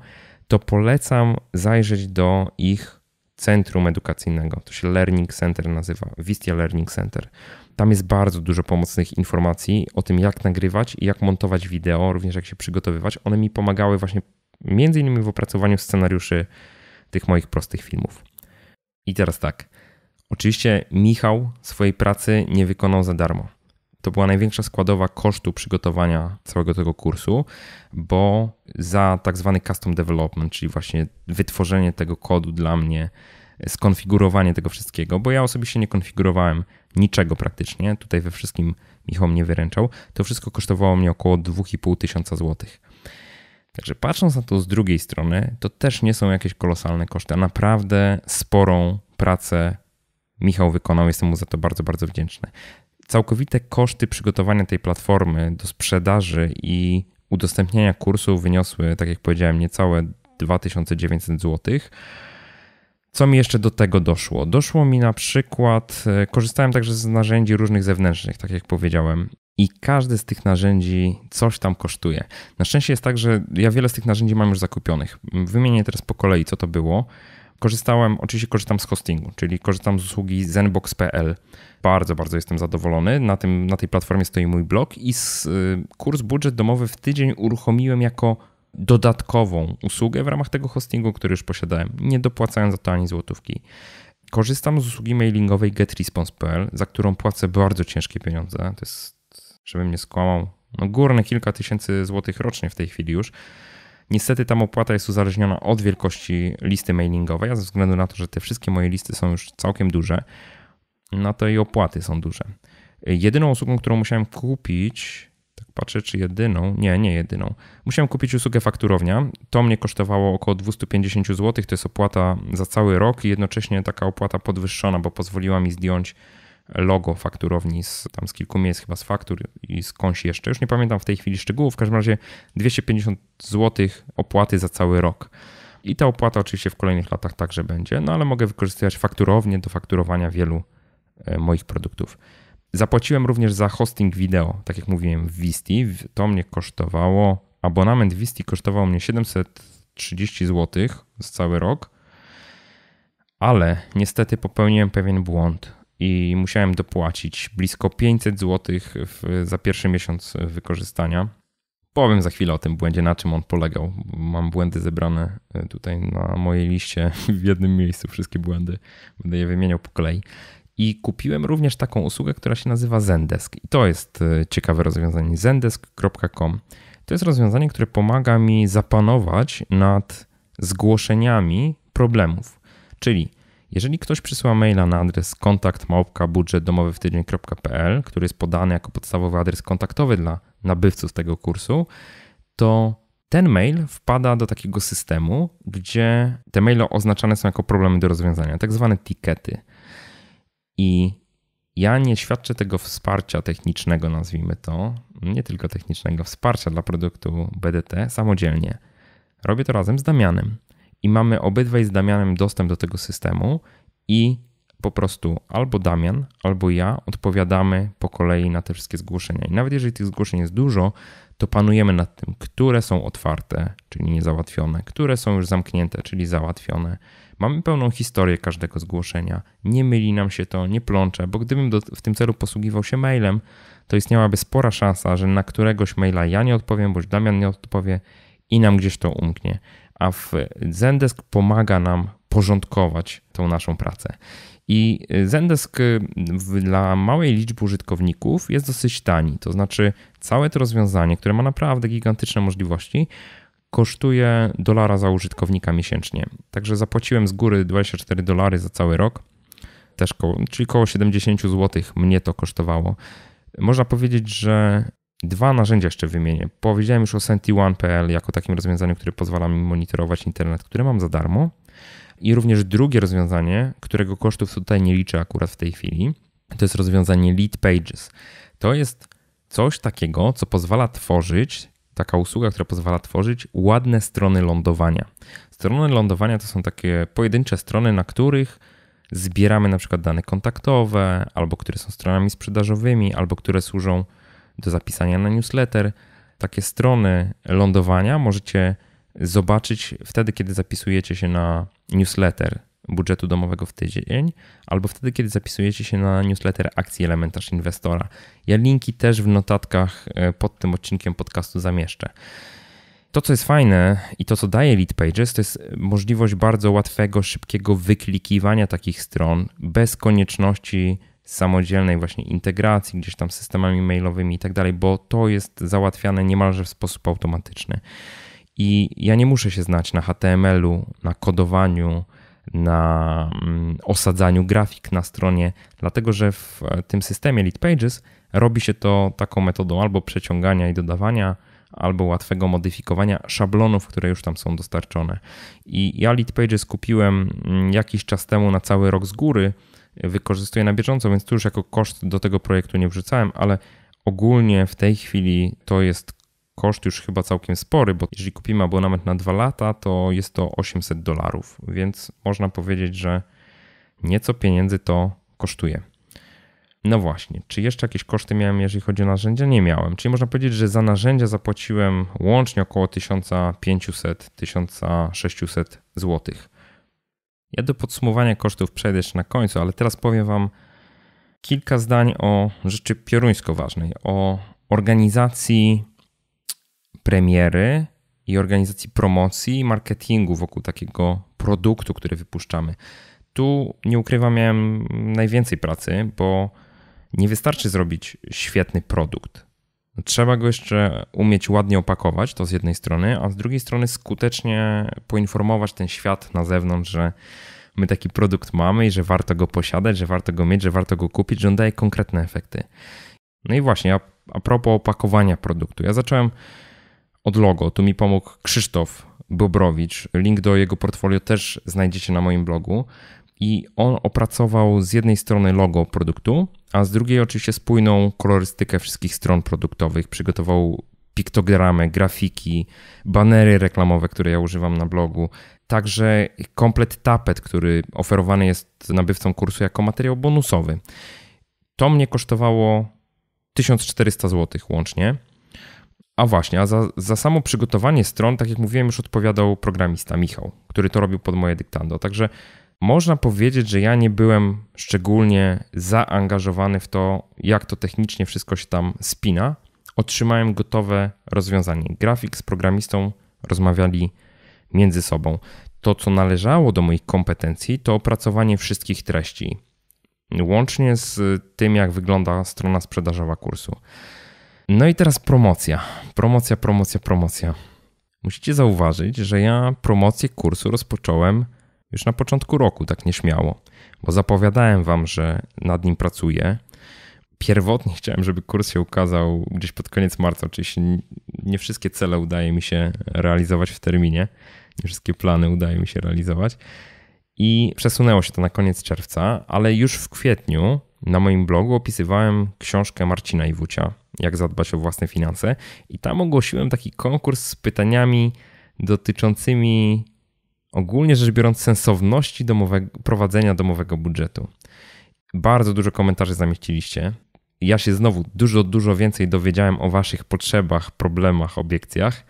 to polecam zajrzeć do ich centrum edukacyjnego. To się Learning Center nazywa, Vistia Learning Center. Tam jest bardzo dużo pomocnych informacji o tym, jak nagrywać i jak montować wideo, również jak się przygotowywać. One mi pomagały właśnie między innymi w opracowaniu scenariuszy tych moich prostych filmów. I teraz tak. Oczywiście Michał swojej pracy nie wykonał za darmo. To była największa składowa kosztu przygotowania całego tego kursu, bo za tak zwany custom development, czyli właśnie wytworzenie tego kodu dla mnie, skonfigurowanie tego wszystkiego, bo ja osobiście nie konfigurowałem niczego praktycznie, tutaj we wszystkim Michał mnie wyręczał, to wszystko kosztowało mnie około 2,5 tysiąca złotych. Także patrząc na to z drugiej strony, to też nie są jakieś kolosalne koszty, a naprawdę sporą pracę Michał wykonał. Jestem mu za to bardzo, bardzo wdzięczny. Całkowite koszty przygotowania tej platformy do sprzedaży i udostępniania kursu wyniosły, tak jak powiedziałem, niecałe 2900 zł. Co mi jeszcze do tego doszło? Doszło mi na przykład, e, korzystałem także z narzędzi różnych zewnętrznych, tak jak powiedziałem i każdy z tych narzędzi coś tam kosztuje. Na szczęście jest tak, że ja wiele z tych narzędzi mam już zakupionych. Wymienię teraz po kolei, co to było. Korzystałem, oczywiście korzystam z hostingu, czyli korzystam z usługi zenbox.pl. Bardzo, bardzo jestem zadowolony. Na, tym, na tej platformie stoi mój blog i z, y, kurs budżet domowy w tydzień uruchomiłem jako dodatkową usługę w ramach tego hostingu, który już posiadałem, nie dopłacając za to ani złotówki. Korzystam z usługi mailingowej getresponse.pl, za którą płacę bardzo ciężkie pieniądze. To jest żebym nie skłamał, no górne kilka tysięcy złotych rocznie w tej chwili już. Niestety tam opłata jest uzależniona od wielkości listy mailingowej, a ze względu na to, że te wszystkie moje listy są już całkiem duże, no to i opłaty są duże. Jedyną usługą, którą musiałem kupić, tak patrzę, czy jedyną, nie, nie jedyną, musiałem kupić usługę fakturownia. To mnie kosztowało około 250 zł, to jest opłata za cały rok i jednocześnie taka opłata podwyższona, bo pozwoliła mi zdjąć logo fakturowni z, tam z kilku miejsc, chyba z faktur i skądś jeszcze. Już nie pamiętam w tej chwili szczegółów. W każdym razie 250 zł opłaty za cały rok. I ta opłata oczywiście w kolejnych latach także będzie, no ale mogę wykorzystywać fakturownie do fakturowania wielu e, moich produktów. Zapłaciłem również za hosting wideo, tak jak mówiłem, w Visti. To mnie kosztowało, abonament Visti kosztował mnie 730 zł za cały rok, ale niestety popełniłem pewien błąd i musiałem dopłacić blisko 500 zł w, za pierwszy miesiąc wykorzystania. Powiem za chwilę o tym błędzie, na czym on polegał. Mam błędy zebrane e, tutaj na mojej liście [laughs] w jednym miejscu, wszystkie błędy. Będę je wymieniał po kolei. I kupiłem również taką usługę, która się nazywa Zendesk. I to jest e, ciekawe rozwiązanie. Zendesk.com. To jest rozwiązanie, które pomaga mi zapanować nad zgłoszeniami problemów. Czyli jeżeli ktoś przysyła maila na adres kontakt budżetdomowyw.tydzień.pl, który jest podany jako podstawowy adres kontaktowy dla nabywców tego kursu, to ten mail wpada do takiego systemu, gdzie te maile oznaczane są jako problemy do rozwiązania, tak zwane tikety. I ja nie świadczę tego wsparcia technicznego, nazwijmy to, nie tylko technicznego, wsparcia dla produktu BDT samodzielnie. Robię to razem z Damianem i mamy obydwaj z Damianem dostęp do tego systemu i po prostu albo Damian, albo ja odpowiadamy po kolei na te wszystkie zgłoszenia. I nawet jeżeli tych zgłoszeń jest dużo, to panujemy nad tym, które są otwarte, czyli niezałatwione, które są już zamknięte, czyli załatwione. Mamy pełną historię każdego zgłoszenia. Nie myli nam się to, nie plącze, bo gdybym do, w tym celu posługiwał się mailem, to istniałaby spora szansa, że na któregoś maila ja nie odpowiem, bądź Damian nie odpowie i nam gdzieś to umknie a w Zendesk pomaga nam porządkować tą naszą pracę. I Zendesk y, dla małej liczby użytkowników jest dosyć tani. To znaczy, całe to rozwiązanie, które ma naprawdę gigantyczne możliwości, kosztuje dolara za użytkownika miesięcznie. Także zapłaciłem z góry 24 dolary za cały rok, też koło, czyli około 70 zł mnie to kosztowało. Można powiedzieć, że Dwa narzędzia jeszcze wymienię. Powiedziałem już o SentiOne.pl jako takim rozwiązaniu, które pozwala mi monitorować internet, które mam za darmo. I również drugie rozwiązanie, którego kosztów tutaj nie liczę akurat w tej chwili, to jest rozwiązanie Lead Pages. To jest coś takiego, co pozwala tworzyć, taka usługa, która pozwala tworzyć ładne strony lądowania. Strony lądowania to są takie pojedyncze strony, na których zbieramy na przykład dane kontaktowe, albo które są stronami sprzedażowymi, albo które służą do zapisania na newsletter. Takie strony lądowania możecie zobaczyć wtedy, kiedy zapisujecie się na newsletter budżetu domowego w tydzień, albo wtedy, kiedy zapisujecie się na newsletter akcji Elementarz Inwestora. Ja linki też w notatkach e, pod tym odcinkiem podcastu zamieszczę. To, co jest fajne i to, co daje Lead Pages, to jest możliwość bardzo łatwego, szybkiego wyklikiwania takich stron bez konieczności samodzielnej właśnie integracji gdzieś tam z systemami mailowymi i tak dalej, bo to jest załatwiane niemalże w sposób automatyczny. I ja nie muszę się znać na HTML-u, na kodowaniu, na mm, osadzaniu grafik na stronie, dlatego że w e, tym systemie Lead Pages robi się to taką metodą albo przeciągania i dodawania, albo łatwego modyfikowania szablonów, które już tam są dostarczone. I ja Lead Pages kupiłem mm, jakiś czas temu na cały rok z góry wykorzystuję na bieżąco, więc tu już jako koszt do tego projektu nie wrzucałem, ale ogólnie w tej chwili to jest koszt już chyba całkiem spory, bo jeżeli kupimy abonament na 2 lata, to jest to 800 dolarów, więc można powiedzieć, że nieco pieniędzy to kosztuje. No właśnie, czy jeszcze jakieś koszty miałem, jeżeli chodzi o narzędzia? Nie miałem. Czyli można powiedzieć, że za narzędzia zapłaciłem łącznie około 1500-1600 złotych. Ja do podsumowania kosztów przejdę jeszcze na końcu, ale teraz powiem Wam kilka zdań o rzeczy pioruńsko ważnej, o organizacji premiery i organizacji promocji i marketingu wokół takiego produktu, który wypuszczamy. Tu nie ukrywam, miałem najwięcej pracy, bo nie wystarczy zrobić świetny produkt. Trzeba go jeszcze umieć ładnie opakować, to z jednej strony, a z drugiej strony skutecznie poinformować ten świat na zewnątrz, że my taki produkt mamy i że warto go posiadać, że warto go mieć, że warto go kupić, że on daje konkretne efekty. No i właśnie, a, a propos opakowania produktu. Ja zacząłem od logo, tu mi pomógł Krzysztof Bobrowicz. Link do jego portfolio też znajdziecie na moim blogu i on opracował z jednej strony logo produktu, a z drugiej oczywiście spójną kolorystykę wszystkich stron produktowych. Przygotował piktogramy, grafiki, banery reklamowe, które ja używam na blogu, także komplet tapet, który oferowany jest nabywcą kursu jako materiał bonusowy. To mnie kosztowało 1400 zł łącznie. A właśnie, a za, za samo przygotowanie stron, tak jak mówiłem, już odpowiadał programista Michał, który to robił pod moje dyktando. Także można powiedzieć, że ja nie byłem szczególnie zaangażowany w to, jak to technicznie wszystko się tam spina. Otrzymałem gotowe rozwiązanie. Grafik z programistą rozmawiali między sobą. To, co należało do moich kompetencji, to opracowanie wszystkich treści, łącznie z tym, jak wygląda strona sprzedażowa kursu. No i teraz promocja. Promocja, promocja, promocja. Musicie zauważyć, że ja promocję kursu rozpocząłem już na początku roku, tak nieśmiało, bo zapowiadałem wam, że nad nim pracuję. Pierwotnie [laughs] chciałem, żeby kurs się ukazał gdzieś pod koniec marca. Oczywiście nie wszystkie cele udaje mi się realizować w terminie, nie wszystkie plany udaje mi się realizować. I przesunęło się to na koniec czerwca, ale już w kwietniu na moim blogu opisywałem książkę Marcina Iwucia, Jak zadbać o własne finanse, i tam ogłosiłem taki konkurs z pytaniami dotyczącymi ogólnie rzecz biorąc, sensowności domowego, prowadzenia domowego budżetu. Bardzo dużo komentarzy zamieściliście. Ja się znowu dużo, dużo więcej dowiedziałem o Waszych potrzebach, problemach, obiekcjach.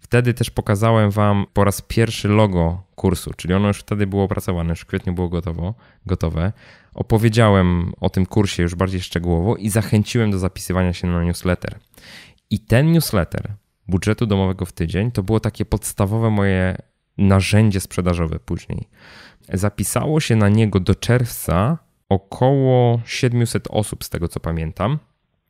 Wtedy też pokazałem Wam po raz pierwszy logo kursu, czyli ono już wtedy było opracowane, już w kwietniu było gotowo, gotowe. Opowiedziałem o tym kursie już bardziej szczegółowo i zachęciłem do zapisywania się na newsletter. I ten newsletter budżetu domowego w tydzień to było takie podstawowe moje narzędzie sprzedażowe później. Zapisało się na niego do czerwca około 700 osób, z tego co pamiętam.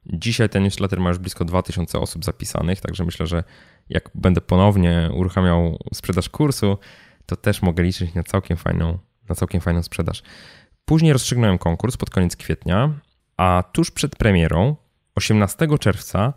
Dzisiaj ten newsletter ma już blisko 2000 osób zapisanych, także myślę, że jak będę ponownie uruchamiał sprzedaż kursu, to też mogę liczyć na całkiem fajną, na całkiem fajną sprzedaż. Później rozstrzygnąłem konkurs pod koniec kwietnia, a tuż przed premierą, 18 czerwca,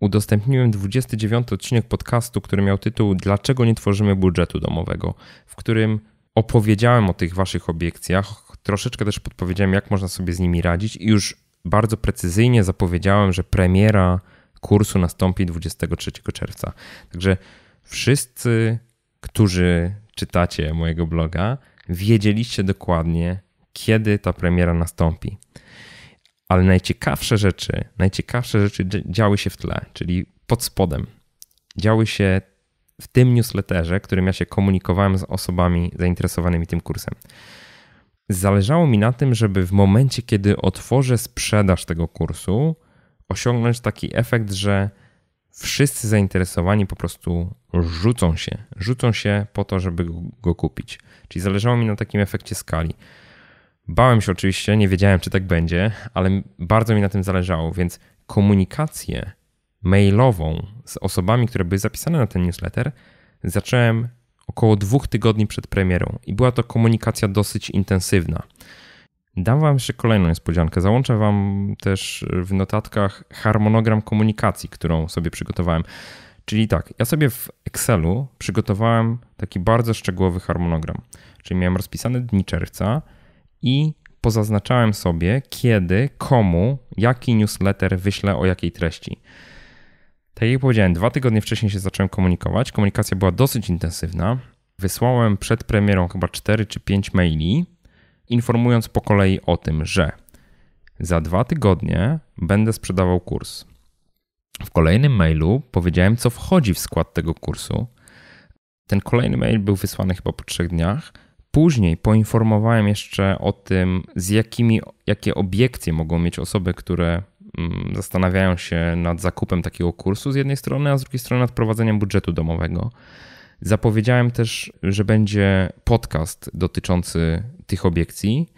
udostępniłem 29 odcinek podcastu, który miał tytuł Dlaczego nie tworzymy budżetu domowego, w którym opowiedziałem o tych waszych obiekcjach, troszeczkę też podpowiedziałem, jak można sobie z nimi radzić i już bardzo precyzyjnie zapowiedziałem, że premiera kursu nastąpi 23 czerwca. Także wszyscy, którzy czytacie mojego bloga, wiedzieliście dokładnie, kiedy ta premiera nastąpi ale najciekawsze rzeczy, najciekawsze rzeczy działy się w tle, czyli pod spodem. Działy się w tym newsletterze, którym ja się komunikowałem z osobami zainteresowanymi tym kursem. Zależało mi na tym, żeby w momencie, kiedy otworzę sprzedaż tego kursu, osiągnąć taki efekt, że wszyscy zainteresowani po prostu rzucą się, rzucą się po to, żeby go kupić. Czyli zależało mi na takim efekcie skali. Bałem się oczywiście, nie wiedziałem, czy tak będzie, ale bardzo mi na tym zależało, więc komunikację mailową z osobami, które były zapisane na ten newsletter, zacząłem około dwóch tygodni przed premierą i była to komunikacja dosyć intensywna. Dam Wam jeszcze kolejną niespodziankę. Załączę Wam też w notatkach harmonogram komunikacji, którą sobie przygotowałem. Czyli tak, ja sobie w Excelu przygotowałem taki bardzo szczegółowy harmonogram. Czyli miałem rozpisane dni czerwca, i pozaznaczałem sobie, kiedy, komu, jaki newsletter wyślę o jakiej treści. Tak jak powiedziałem, dwa tygodnie wcześniej się zacząłem komunikować. Komunikacja była dosyć intensywna. Wysłałem przed premierą chyba 4 czy 5 maili, informując po kolei o tym, że za dwa tygodnie będę sprzedawał kurs. W kolejnym mailu powiedziałem, co wchodzi w skład tego kursu. Ten kolejny mail był wysłany chyba po trzech dniach Później poinformowałem jeszcze o tym, z jakimi, jakie obiekcje mogą mieć osoby, które mm, zastanawiają się nad zakupem takiego kursu z jednej strony, a z drugiej strony nad prowadzeniem budżetu domowego. Zapowiedziałem też, że będzie podcast dotyczący tych obiekcji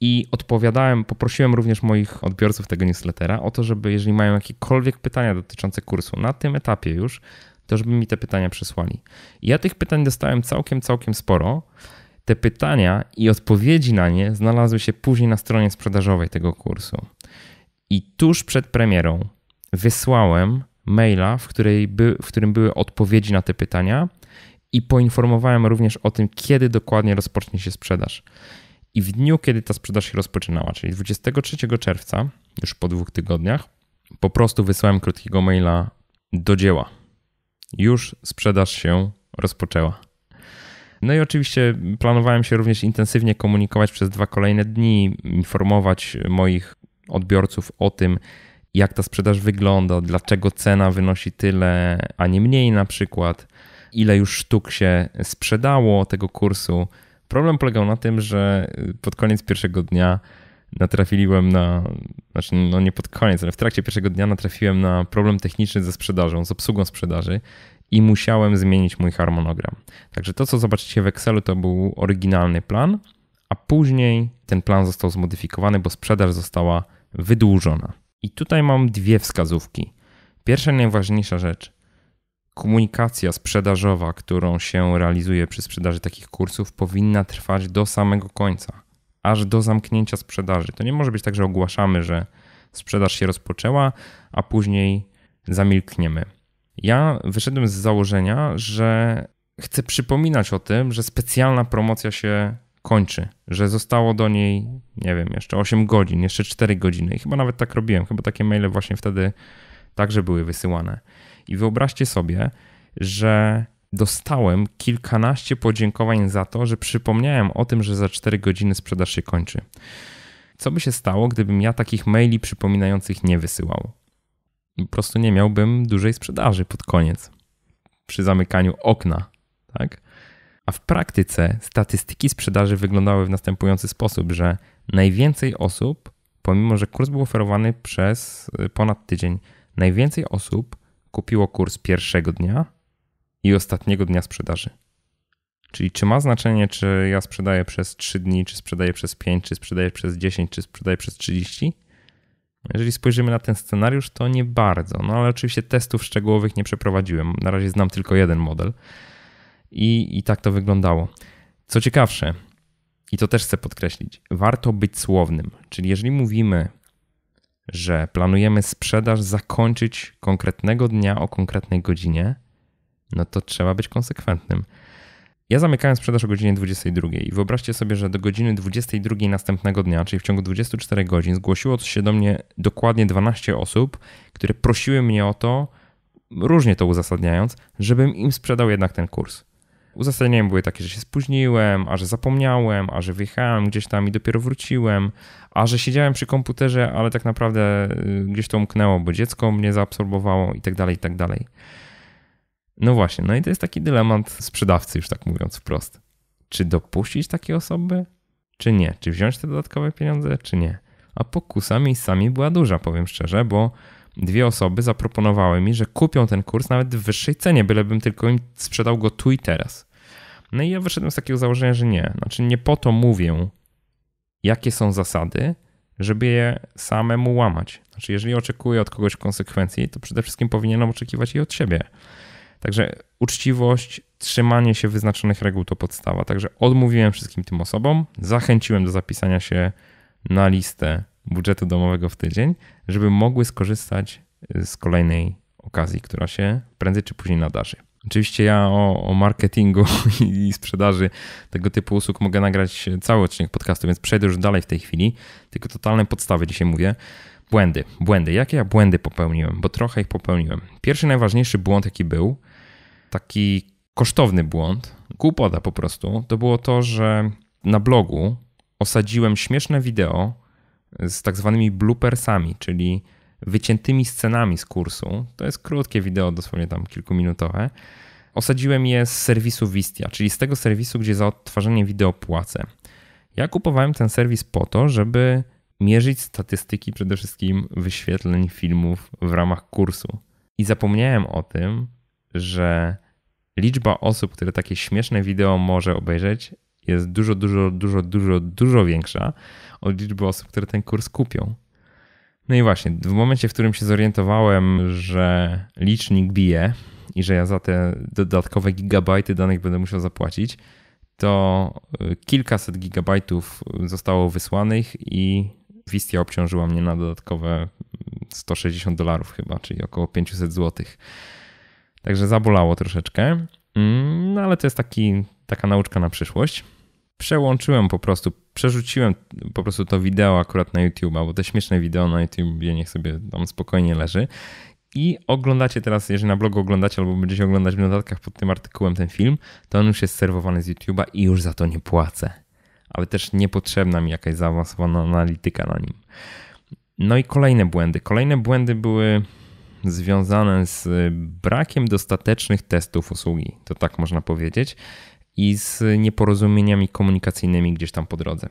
i odpowiadałem, poprosiłem również moich odbiorców tego newslettera o to, żeby jeżeli mają jakiekolwiek pytania dotyczące kursu na tym etapie już, to żeby mi te pytania przesłali. ja tych pytań dostałem całkiem, całkiem sporo. Te pytania i odpowiedzi na nie znalazły się później na stronie sprzedażowej tego kursu. I tuż przed premierą wysłałem maila, w, by, w którym były odpowiedzi na te pytania i poinformowałem również o tym, kiedy dokładnie rozpocznie się sprzedaż. I w dniu, kiedy ta sprzedaż się rozpoczynała, czyli 23 czerwca, już po dwóch tygodniach, po prostu wysłałem krótkiego maila do dzieła. Już sprzedaż się rozpoczęła. No i oczywiście planowałem się również intensywnie komunikować przez dwa kolejne dni, informować moich odbiorców o tym, jak ta sprzedaż wygląda, dlaczego cena wynosi tyle, a nie mniej na przykład, ile już sztuk się sprzedało tego kursu. Problem polegał na tym, że pod koniec pierwszego dnia natrafiłem na, znaczy no nie pod koniec, ale w trakcie pierwszego dnia natrafiłem na problem techniczny ze sprzedażą, z obsługą sprzedaży i musiałem zmienić mój harmonogram. Także to, co zobaczycie w Excelu, to był oryginalny plan, a później ten plan został zmodyfikowany, bo sprzedaż została wydłużona. I tutaj mam dwie wskazówki. Pierwsza najważniejsza rzecz. Komunikacja sprzedażowa, którą się realizuje przy sprzedaży takich kursów, powinna trwać do samego końca, aż do zamknięcia sprzedaży. To nie może być tak, że ogłaszamy, że sprzedaż się rozpoczęła, a później zamilkniemy. Ja wyszedłem z założenia, że chcę przypominać o tym, że specjalna promocja się kończy, że zostało do niej, nie wiem, jeszcze 8 godzin, jeszcze 4 godziny. I chyba nawet tak robiłem, chyba takie maile właśnie wtedy także były wysyłane. I wyobraźcie sobie, że dostałem kilkanaście podziękowań za to, że przypomniałem o tym, że za 4 godziny sprzedaż się kończy. Co by się stało, gdybym ja takich maili przypominających nie wysyłał? po prostu nie miałbym dużej sprzedaży pod koniec przy zamykaniu okna, tak? A w praktyce statystyki sprzedaży wyglądały w następujący sposób, że najwięcej osób, pomimo że kurs był oferowany przez y, ponad tydzień, najwięcej osób kupiło kurs pierwszego dnia i ostatniego dnia sprzedaży. Czyli czy ma znaczenie, czy ja sprzedaję przez 3 dni, czy sprzedaję przez 5, czy sprzedaję przez 10, czy sprzedaję przez 30? Jeżeli spojrzymy na ten scenariusz, to nie bardzo, no ale oczywiście testów szczegółowych nie przeprowadziłem. Na razie znam tylko jeden model i, i tak to wyglądało. Co ciekawsze, i to też chcę podkreślić, warto być słownym. Czyli jeżeli mówimy, że planujemy sprzedaż zakończyć konkretnego dnia o konkretnej godzinie, no to trzeba być konsekwentnym. Ja zamykałem sprzedaż o godzinie 22 i wyobraźcie sobie, że do godziny 22 następnego dnia, czyli w ciągu 24 godzin, zgłosiło się do mnie dokładnie 12 osób, które prosiły mnie o to, różnie to uzasadniając, żebym im sprzedał jednak ten kurs. Uzasadnienia były takie, że się spóźniłem, a że zapomniałem, a że wyjechałem gdzieś tam i dopiero wróciłem, a że siedziałem przy komputerze, ale tak naprawdę y, gdzieś to umknęło, bo dziecko mnie zaabsorbowało i tak dalej, i tak dalej. No właśnie, no i to jest taki dylemat sprzedawcy, już tak mówiąc wprost. Czy dopuścić takie osoby, czy nie? Czy wziąć te dodatkowe pieniądze, czy nie? A pokusa miejscami była duża, powiem szczerze, bo dwie osoby zaproponowały mi, że kupią ten kurs nawet w wyższej cenie, bylebym tylko im sprzedał go tu i teraz. No i ja wyszedłem z takiego założenia, że nie. Znaczy, nie po to mówię, jakie są zasady, żeby je samemu łamać. Znaczy, jeżeli oczekuję od kogoś konsekwencji, to przede wszystkim powinienem oczekiwać jej od siebie. Także uczciwość, trzymanie się wyznaczonych reguł to podstawa. Także odmówiłem wszystkim tym osobom, zachęciłem do zapisania się na listę budżetu domowego w tydzień, żeby mogły skorzystać y, z kolejnej okazji, która się prędzej czy później nadarzy. Oczywiście ja o, o, marketingu [laughs] i sprzedaży tego typu usług mogę nagrać cały odcinek podcastu, więc przejdę już dalej w tej chwili. Tylko totalne podstawy dzisiaj mówię. Błędy, błędy. Jakie ja błędy popełniłem? Bo trochę ich popełniłem. Pierwszy najważniejszy błąd, jaki był, taki kosztowny błąd, głupota po prostu, to było to, że na blogu osadziłem śmieszne wideo z tak zwanymi bloopersami, czyli wyciętymi scenami z kursu. To jest krótkie wideo, dosłownie tam kilkuminutowe. Osadziłem je z serwisu Vistia, czyli z tego serwisu, gdzie za odtwarzanie wideo płacę. Ja kupowałem ten serwis po to, żeby mierzyć statystyki przede wszystkim wyświetleń filmów w ramach kursu. I zapomniałem o tym, że liczba osób, które takie śmieszne wideo może obejrzeć, jest dużo, dużo, dużo, dużo, dużo większa od liczby osób, które ten kurs kupią. No i właśnie, w momencie, w którym się zorientowałem, że licznik bije i że ja za te dodatkowe gigabajty danych będę musiał zapłacić, to y, kilkaset gigabajtów zostało wysłanych i Wistia obciążyła mnie na dodatkowe 160 dolarów chyba, czyli około 500 złotych. Także zabolało troszeczkę, mm, no ale to jest taki, taka nauczka na przyszłość. Przełączyłem po prostu, przerzuciłem po prostu to wideo akurat na YouTube, bo te śmieszne wideo na YouTube niech sobie tam spokojnie leży. I oglądacie teraz, jeżeli na blogu oglądacie albo będziecie oglądać w notatkach pod tym artykułem ten film, to on już jest serwowany z YouTube'a i już za to nie płacę. Ale też niepotrzebna mi jakaś zaawansowana analityka na nim. No i kolejne błędy. Kolejne błędy były związane z y, brakiem dostatecznych testów usługi, to tak można powiedzieć, i z nieporozumieniami komunikacyjnymi gdzieś tam po drodze.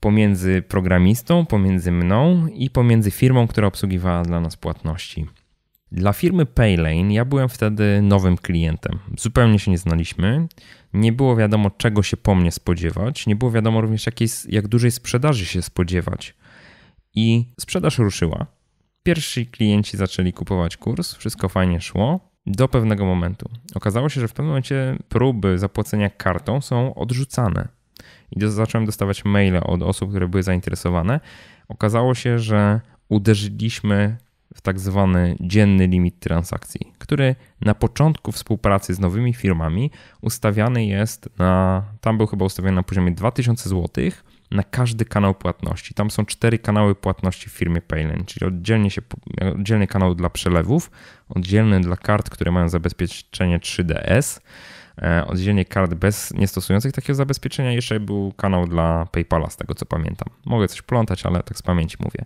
Pomiędzy programistą, pomiędzy mną i pomiędzy firmą, która obsługiwała dla nas płatności. Dla firmy Paylane ja byłem wtedy nowym klientem. Zupełnie się nie znaliśmy. Nie było wiadomo, czego się po mnie spodziewać. Nie było wiadomo również, jakiej, jak dużej sprzedaży się spodziewać. I sprzedaż ruszyła. Pierwsi klienci zaczęli kupować kurs, wszystko fajnie szło. Do pewnego momentu. Okazało się, że w pewnym momencie próby zapłacenia kartą są odrzucane. I do, zacząłem dostawać maile od osób, które były zainteresowane. Okazało się, że uderzyliśmy w tak zwany dzienny limit transakcji, który na początku współpracy z nowymi firmami ustawiany jest na, tam był chyba ustawiony na poziomie 2000 zł, na każdy kanał płatności. Tam są cztery kanały płatności w firmie Payland, czyli oddzielnie się, oddzielny kanał dla przelewów, oddzielny dla kart, które mają zabezpieczenie 3DS, e, oddzielnie kart bez niestosujących takiego zabezpieczenia. Jeszcze był kanał dla PayPala, z tego co pamiętam. Mogę coś plątać, ale tak z pamięci mówię.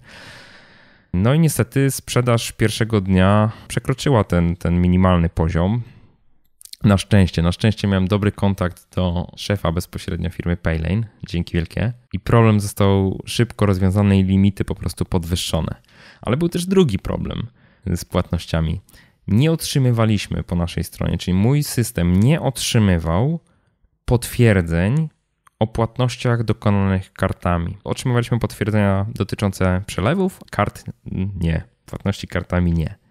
No i niestety sprzedaż pierwszego dnia przekroczyła ten, ten minimalny poziom. Na szczęście, na szczęście miałem dobry kontakt do szefa bezpośrednio firmy Paylane, dzięki wielkie. I problem został szybko rozwiązany i limity po prostu podwyższone. Ale był też drugi problem z płatnościami. Nie otrzymywaliśmy po naszej stronie, czyli mój system nie otrzymywał potwierdzeń o płatnościach dokonanych kartami. Otrzymywaliśmy potwierdzenia dotyczące przelewów, kart nie, płatności kartami nie.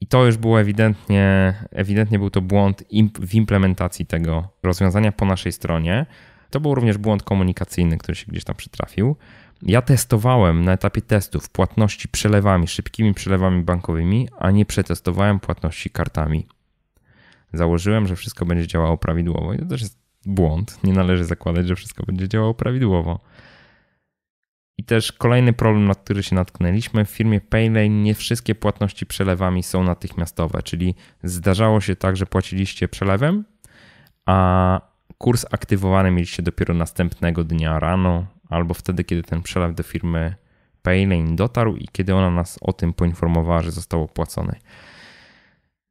I to już było ewidentnie, ewidentnie był to błąd w implementacji tego rozwiązania po naszej stronie. To był również błąd komunikacyjny, który się gdzieś tam przytrafił. Ja testowałem na etapie testów płatności przelewami, szybkimi przelewami bankowymi, a nie przetestowałem płatności kartami. Założyłem, że wszystko będzie działało prawidłowo i to też jest błąd. Nie należy zakładać, że wszystko będzie działało prawidłowo. I też kolejny problem, nad który się natknęliśmy, w firmie Paylay nie wszystkie płatności przelewami są natychmiastowe, czyli zdarzało się tak, że płaciliście przelewem, a kurs aktywowany mieliście dopiero następnego dnia rano albo wtedy, kiedy ten przelew do firmy Paylane dotarł i kiedy ona nas o tym poinformowała, że został opłacony.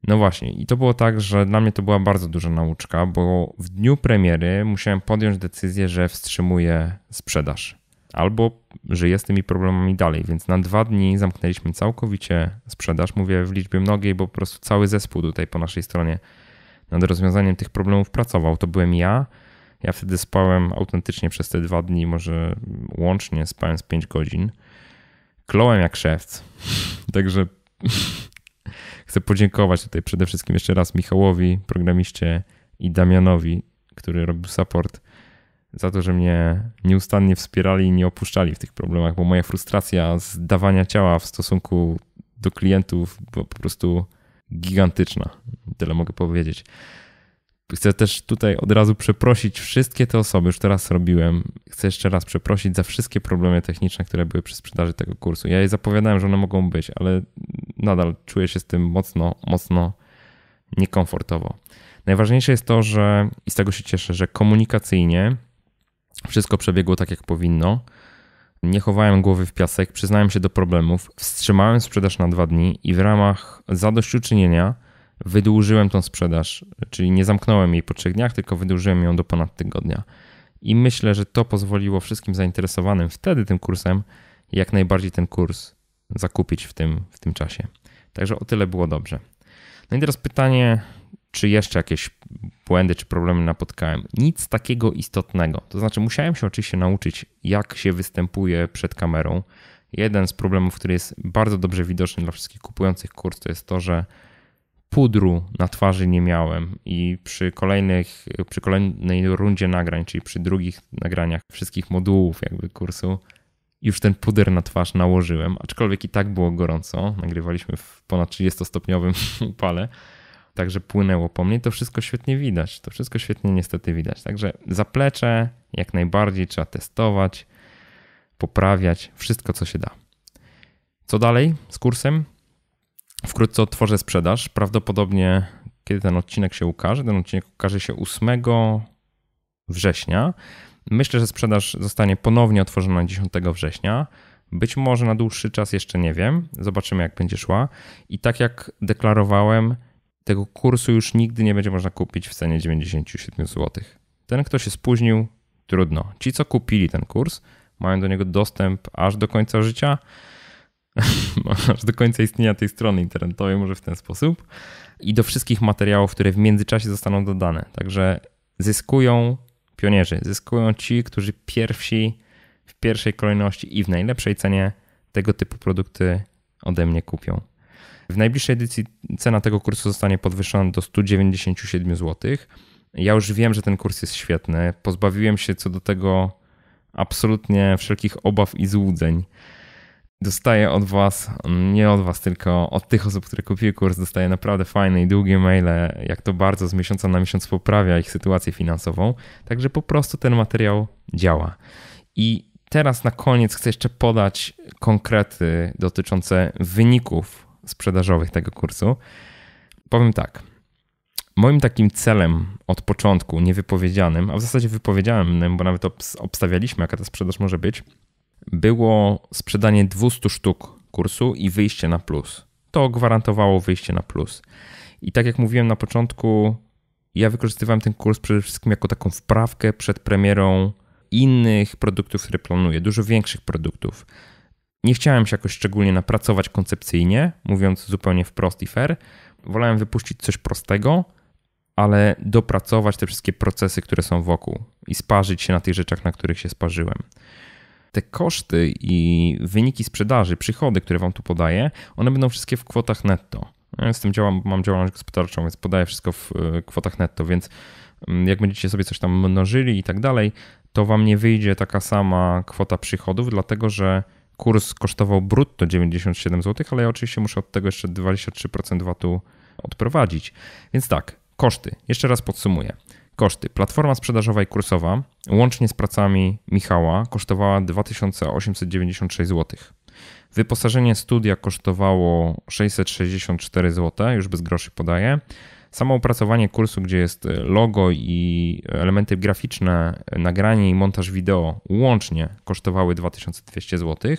No właśnie, i to było tak, że dla mnie to była bardzo duża nauczka, bo w dniu premiery musiałem podjąć decyzję, że wstrzymuję sprzedaż albo żyje z tymi problemami dalej. Więc na dwa dni zamknęliśmy całkowicie sprzedaż. Mówię w liczbie mnogiej, bo po prostu cały zespół tutaj po naszej stronie nad rozwiązaniem tych problemów pracował. To byłem ja. Ja wtedy spałem autentycznie przez te dwa dni, może łącznie spałem z pięć godzin. Klołem jak szewc. [laughs] Także [laughs] chcę podziękować tutaj przede wszystkim jeszcze raz Michałowi, programiście i Damianowi, który robił support za to, że mnie nieustannie wspierali i nie opuszczali w tych problemach, bo moja frustracja z dawania ciała w stosunku do klientów była po prostu gigantyczna. Tyle mogę powiedzieć. Chcę też tutaj od razu przeprosić wszystkie te osoby, już teraz robiłem. Chcę jeszcze raz przeprosić za wszystkie problemy techniczne, które były przy sprzedaży tego kursu. Ja je zapowiadałem, że one mogą być, ale nadal czuję się z tym mocno, mocno niekomfortowo. Najważniejsze jest to, że i z tego się cieszę, że komunikacyjnie wszystko przebiegło tak, jak powinno. Nie chowałem głowy w piasek, przyznałem się do problemów, wstrzymałem sprzedaż na dwa dni i w ramach zadośćuczynienia wydłużyłem tą sprzedaż, czyli nie zamknąłem jej po trzech dniach, tylko wydłużyłem ją do ponad tygodnia. I myślę, że to pozwoliło wszystkim zainteresowanym wtedy tym kursem jak najbardziej ten kurs zakupić w tym, w tym czasie. Także o tyle było dobrze. No i teraz pytanie, czy jeszcze jakieś błędy czy problemy napotkałem. Nic takiego istotnego. To znaczy, musiałem się oczywiście nauczyć, jak się występuje przed kamerą. Jeden z problemów, który jest bardzo dobrze widoczny dla wszystkich kupujących kurs, to jest to, że pudru na twarzy nie miałem i przy, kolejnych, przy kolejnej rundzie nagrań, czyli przy drugich nagraniach wszystkich modułów jakby kursu, już ten puder na twarz nałożyłem, aczkolwiek i tak było gorąco. Nagrywaliśmy w ponad 30-stopniowym [laughs] upale także płynęło po mnie, to wszystko świetnie widać. To wszystko świetnie niestety widać. Także zaplecze jak najbardziej trzeba testować, poprawiać, wszystko co się da. Co dalej z kursem? Wkrótce otworzę sprzedaż. Prawdopodobnie, kiedy ten odcinek się ukaże, ten odcinek ukaże się 8 września. Myślę, że sprzedaż zostanie ponownie otworzona 10 września. Być może na dłuższy czas jeszcze nie wiem. Zobaczymy, jak będzie szła. I tak jak deklarowałem, tego kursu już nigdy nie będzie można kupić w cenie 97 zł. Ten, kto się spóźnił, trudno. Ci, co kupili ten kurs, mają do niego dostęp aż do końca życia, [laughs] aż do końca istnienia tej strony internetowej, może w ten sposób, i do wszystkich materiałów, które w międzyczasie zostaną dodane. Także zyskują pionierzy, zyskują ci, którzy pierwsi, w pierwszej kolejności i w najlepszej cenie tego typu produkty ode mnie kupią. W najbliższej edycji cena tego kursu zostanie podwyższona do 197 zł. Ja już wiem, że ten kurs jest świetny. Pozbawiłem się co do tego absolutnie wszelkich obaw i złudzeń. Dostaję od Was, nie od Was, tylko od tych osób, które kupiły kurs, dostaję naprawdę fajne i długie maile, jak to bardzo z miesiąca na miesiąc poprawia ich sytuację finansową. Także po prostu ten materiał działa. I teraz na koniec chcę jeszcze podać konkrety dotyczące wyników sprzedażowych tego kursu. Powiem tak. Moim takim celem od początku, niewypowiedzianym, a w zasadzie wypowiedzianym, bo nawet obstawialiśmy, jaka ta sprzedaż może być, było sprzedanie 200 sztuk kursu i wyjście na plus. To gwarantowało wyjście na plus. I tak jak mówiłem na początku, ja wykorzystywałem ten kurs przede wszystkim jako taką wprawkę przed premierą innych produktów, które planuję, dużo większych produktów. Nie chciałem się jakoś szczególnie napracować koncepcyjnie, mówiąc zupełnie wprost i fair. Wolałem wypuścić coś prostego, ale dopracować te wszystkie procesy, które są wokół i sparzyć się na tych rzeczach, na których się sparzyłem. Te koszty i wyniki sprzedaży, przychody, które Wam tu podaję, one będą wszystkie w kwotach netto. Ja z tym działam, mam działalność gospodarczą, więc podaję wszystko w e, kwotach netto, więc mm, jak będziecie sobie coś tam mnożyli i tak dalej, to Wam nie wyjdzie taka sama kwota przychodów, dlatego że Kurs kosztował brutto 97 zł, ale ja oczywiście muszę od tego jeszcze 23% VAT-u odprowadzić. Więc tak, koszty. Jeszcze raz podsumuję. Koszty. Platforma sprzedażowa i kursowa łącznie z pracami Michała kosztowała 2896 zł. Wyposażenie studia kosztowało 664 zł, już bez groszy podaję. Samo opracowanie kursu, gdzie jest e, logo i e, elementy graficzne, e, nagranie i montaż wideo łącznie kosztowały 2200 zł.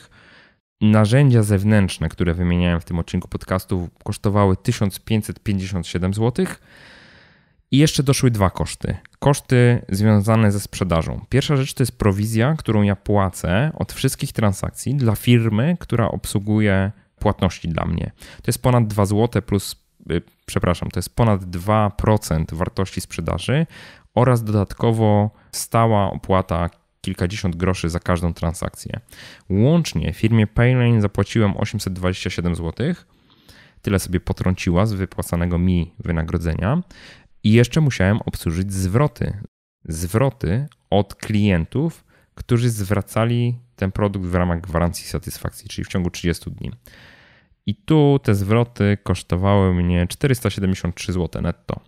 Narzędzia zewnętrzne, które wymieniałem w tym odcinku podcastu, kosztowały 1557 zł. I jeszcze doszły dwa koszty. Koszty związane ze sprzedażą. Pierwsza rzecz to jest prowizja, którą ja płacę od wszystkich transakcji dla firmy, która obsługuje płatności dla mnie. To jest ponad 2 zł plus Y, przepraszam, to jest ponad 2% wartości sprzedaży oraz dodatkowo stała opłata kilkadziesiąt groszy za każdą transakcję. Łącznie firmie Payline zapłaciłem 827 zł. Tyle sobie potrąciła z wypłacanego mi wynagrodzenia i jeszcze musiałem obsłużyć zwroty. Zwroty od klientów, którzy zwracali ten produkt w ramach gwarancji satysfakcji, czyli w ciągu 30 dni. I tu te zwroty kosztowały mnie 473 zł netto.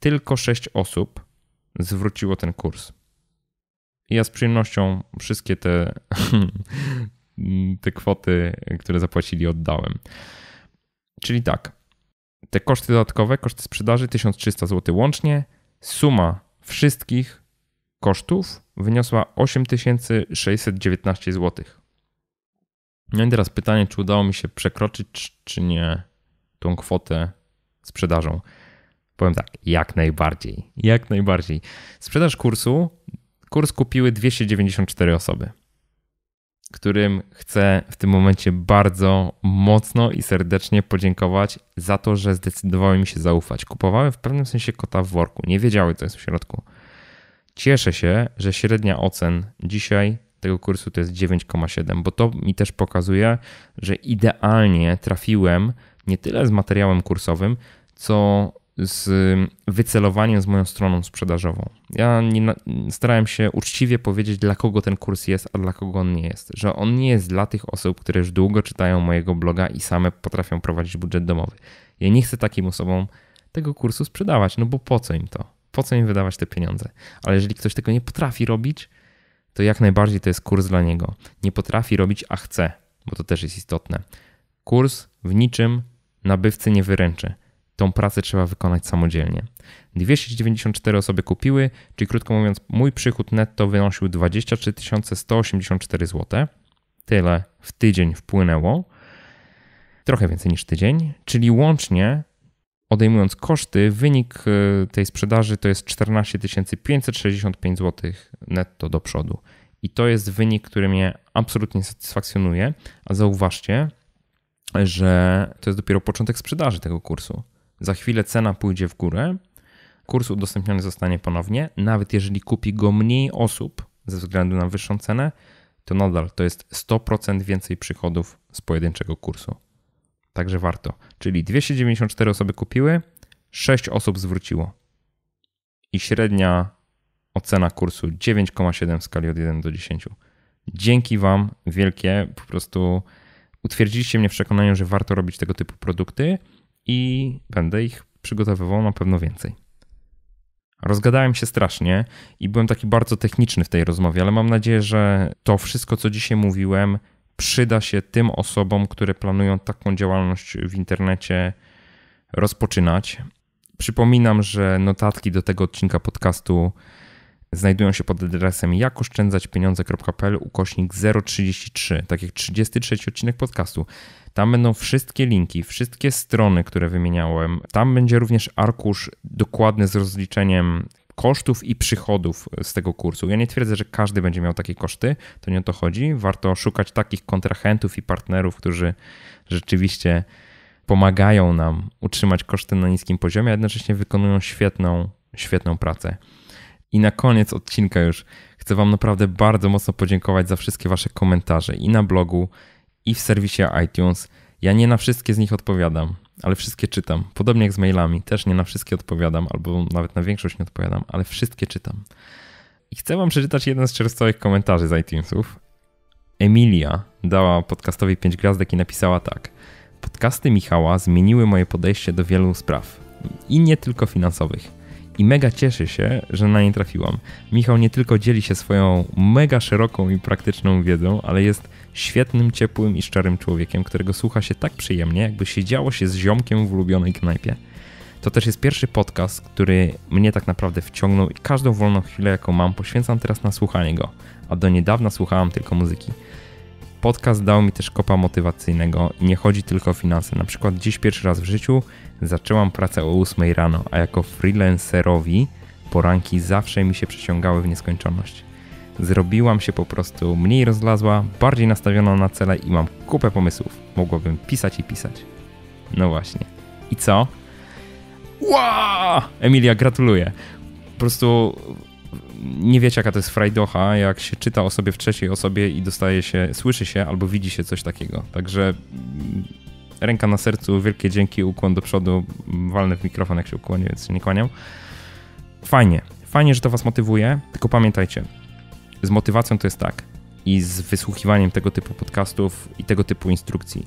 Tylko 6 osób zwróciło ten kurs. I ja z przyjemnością wszystkie te, [laughs] te kwoty, które zapłacili, oddałem. Czyli tak, te koszty dodatkowe, koszty sprzedaży 1300 zł łącznie. Suma wszystkich kosztów wyniosła 8619 zł. No i teraz pytanie, czy udało mi się przekroczyć, czy nie tą kwotę sprzedażą. Powiem tak, jak najbardziej. Jak najbardziej. Sprzedaż kursu, kurs kupiły 294 osoby, którym chcę w tym momencie bardzo mocno i serdecznie podziękować za to, że zdecydowały mi się zaufać. Kupowały w pewnym sensie kota w worku, nie wiedziały, co jest w środku. Cieszę się, że średnia ocen dzisiaj tego kursu to jest 9,7, bo to mi też pokazuje, że idealnie trafiłem nie tyle z materiałem kursowym, co z wycelowaniem z moją stroną sprzedażową. Ja nie, starałem się uczciwie powiedzieć, dla kogo ten kurs jest, a dla kogo on nie jest. Że on nie jest dla tych osób, które już długo czytają mojego bloga i same potrafią prowadzić budżet domowy. Ja nie chcę takim osobom tego kursu sprzedawać, no bo po co im to? Po co im wydawać te pieniądze? Ale jeżeli ktoś tego nie potrafi robić, to jak najbardziej to jest kurs dla niego. Nie potrafi robić, a chce, bo to też jest istotne. Kurs w niczym nabywcy nie wyręczy. Tą pracę trzeba wykonać samodzielnie. 294 osoby kupiły, czyli krótko mówiąc, mój przychód netto wynosił 23 184 zł. Tyle w tydzień wpłynęło trochę więcej niż tydzień, czyli łącznie Odejmując koszty, wynik e, tej sprzedaży to jest 14 565 zł netto do przodu. I to jest wynik, który mnie absolutnie satysfakcjonuje. A zauważcie, że to jest dopiero początek sprzedaży tego kursu. Za chwilę cena pójdzie w górę, kurs udostępniony zostanie ponownie. Nawet jeżeli kupi go mniej osób ze względu na wyższą cenę, to nadal to jest 100% więcej przychodów z pojedynczego kursu także warto. Czyli 294 osoby kupiły, 6 osób zwróciło. I średnia ocena kursu 9,7 w skali od 1 do 10. Dzięki Wam wielkie, po prostu utwierdziliście mnie w przekonaniu, że warto robić tego typu produkty i będę ich przygotowywał na pewno więcej. Rozgadałem się strasznie i byłem taki bardzo techniczny w tej rozmowie, ale mam nadzieję, że to wszystko, co dzisiaj mówiłem, przyda się tym osobom, które planują taką działalność w internecie rozpoczynać. Przypominam, że notatki do tego odcinka podcastu znajdują się pod adresem jakoszczędzaćpieniądze.pl ukośnik 033, tak jak 33 odcinek podcastu. Tam będą wszystkie linki, wszystkie strony, które wymieniałem. Tam będzie również arkusz dokładny z rozliczeniem kosztów i przychodów z tego kursu. Ja nie twierdzę, że każdy będzie miał takie koszty, to nie o to chodzi. Warto szukać takich kontrahentów i partnerów, którzy rzeczywiście pomagają nam utrzymać koszty na niskim poziomie, a jednocześnie wykonują świetną, świetną pracę. I na koniec odcinka już chcę Wam naprawdę bardzo mocno podziękować za wszystkie Wasze komentarze i na blogu, i w serwisie iTunes. Ja nie na wszystkie z nich odpowiadam ale wszystkie czytam. Podobnie jak z mailami, też nie na wszystkie odpowiadam, albo nawet na większość nie odpowiadam, ale wszystkie czytam. I chcę wam przeczytać jeden z czerwcowych komentarzy z iTunesów. Emilia dała podcastowi 5 gwiazdek i napisała tak. Podcasty Michała zmieniły moje podejście do wielu spraw i nie tylko finansowych i mega cieszy się, że na nie trafiłam. Michał nie tylko dzieli się swoją mega szeroką i praktyczną wiedzą, ale jest świetnym, ciepłym i szczerym człowiekiem, którego słucha się tak przyjemnie, jakby siedziało się z ziomkiem w ulubionej knajpie. To też jest pierwszy podcast, który mnie tak naprawdę wciągnął i każdą wolną chwilę, jaką mam, poświęcam teraz na słuchanie go, a do niedawna słuchałam tylko muzyki. Podcast dał mi też kopa motywacyjnego i nie chodzi tylko o finanse. Na przykład dziś pierwszy raz w życiu zaczęłam pracę o 8 rano, a jako freelancerowi poranki zawsze mi się przeciągały w nieskończoność. Zrobiłam się po prostu mniej rozlazła, bardziej nastawiona na cele i mam kupę pomysłów. Mogłabym pisać i pisać. No właśnie. I co? Ła! Emilia, gratuluję. Po prostu nie wiecie, jaka to jest frajdocha, jak się czyta o sobie w trzeciej osobie i dostaje się, słyszy się albo widzi się coś takiego. Także mm, ręka na sercu, wielkie dzięki, ukłon do przodu, mm, walnę w mikrofon, jak się ukłonię, więc nie kłaniam. Fajnie, fajnie, że to was motywuje, tylko pamiętajcie, z motywacją to jest tak i z wysłuchiwaniem tego typu podcastów i tego typu instrukcji.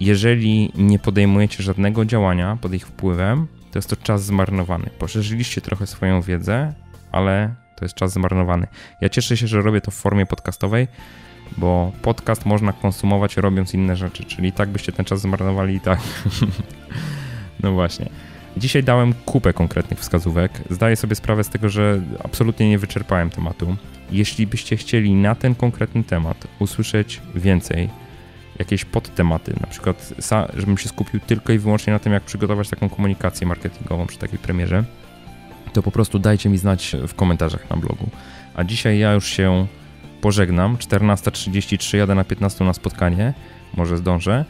Jeżeli nie podejmujecie żadnego działania pod ich wpływem, to jest to czas zmarnowany. Poszerzyliście trochę swoją wiedzę, ale to jest czas zmarnowany. Ja cieszę się, że robię to w formie podcastowej, bo podcast można konsumować robiąc inne rzeczy, czyli tak byście ten czas zmarnowali i tak. [laughs] no właśnie. Dzisiaj dałem kupę konkretnych wskazówek. Zdaję sobie sprawę z tego, że absolutnie nie wyczerpałem tematu. Jeśli byście chcieli na ten konkretny temat usłyszeć więcej, jakieś podtematy, na przykład żebym się skupił tylko i wyłącznie na tym, jak przygotować taką komunikację marketingową przy takiej premierze, to po prostu dajcie mi znać w komentarzach na blogu. A dzisiaj ja już się pożegnam. 14.33 jadę na 15 na spotkanie. Może zdążę.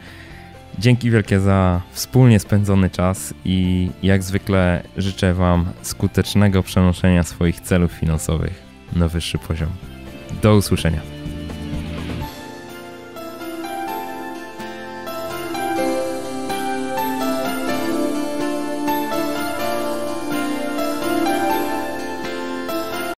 Dzięki wielkie za wspólnie spędzony czas i jak zwykle życzę Wam skutecznego przenoszenia swoich celów finansowych na wyższy poziom. Do usłyszenia.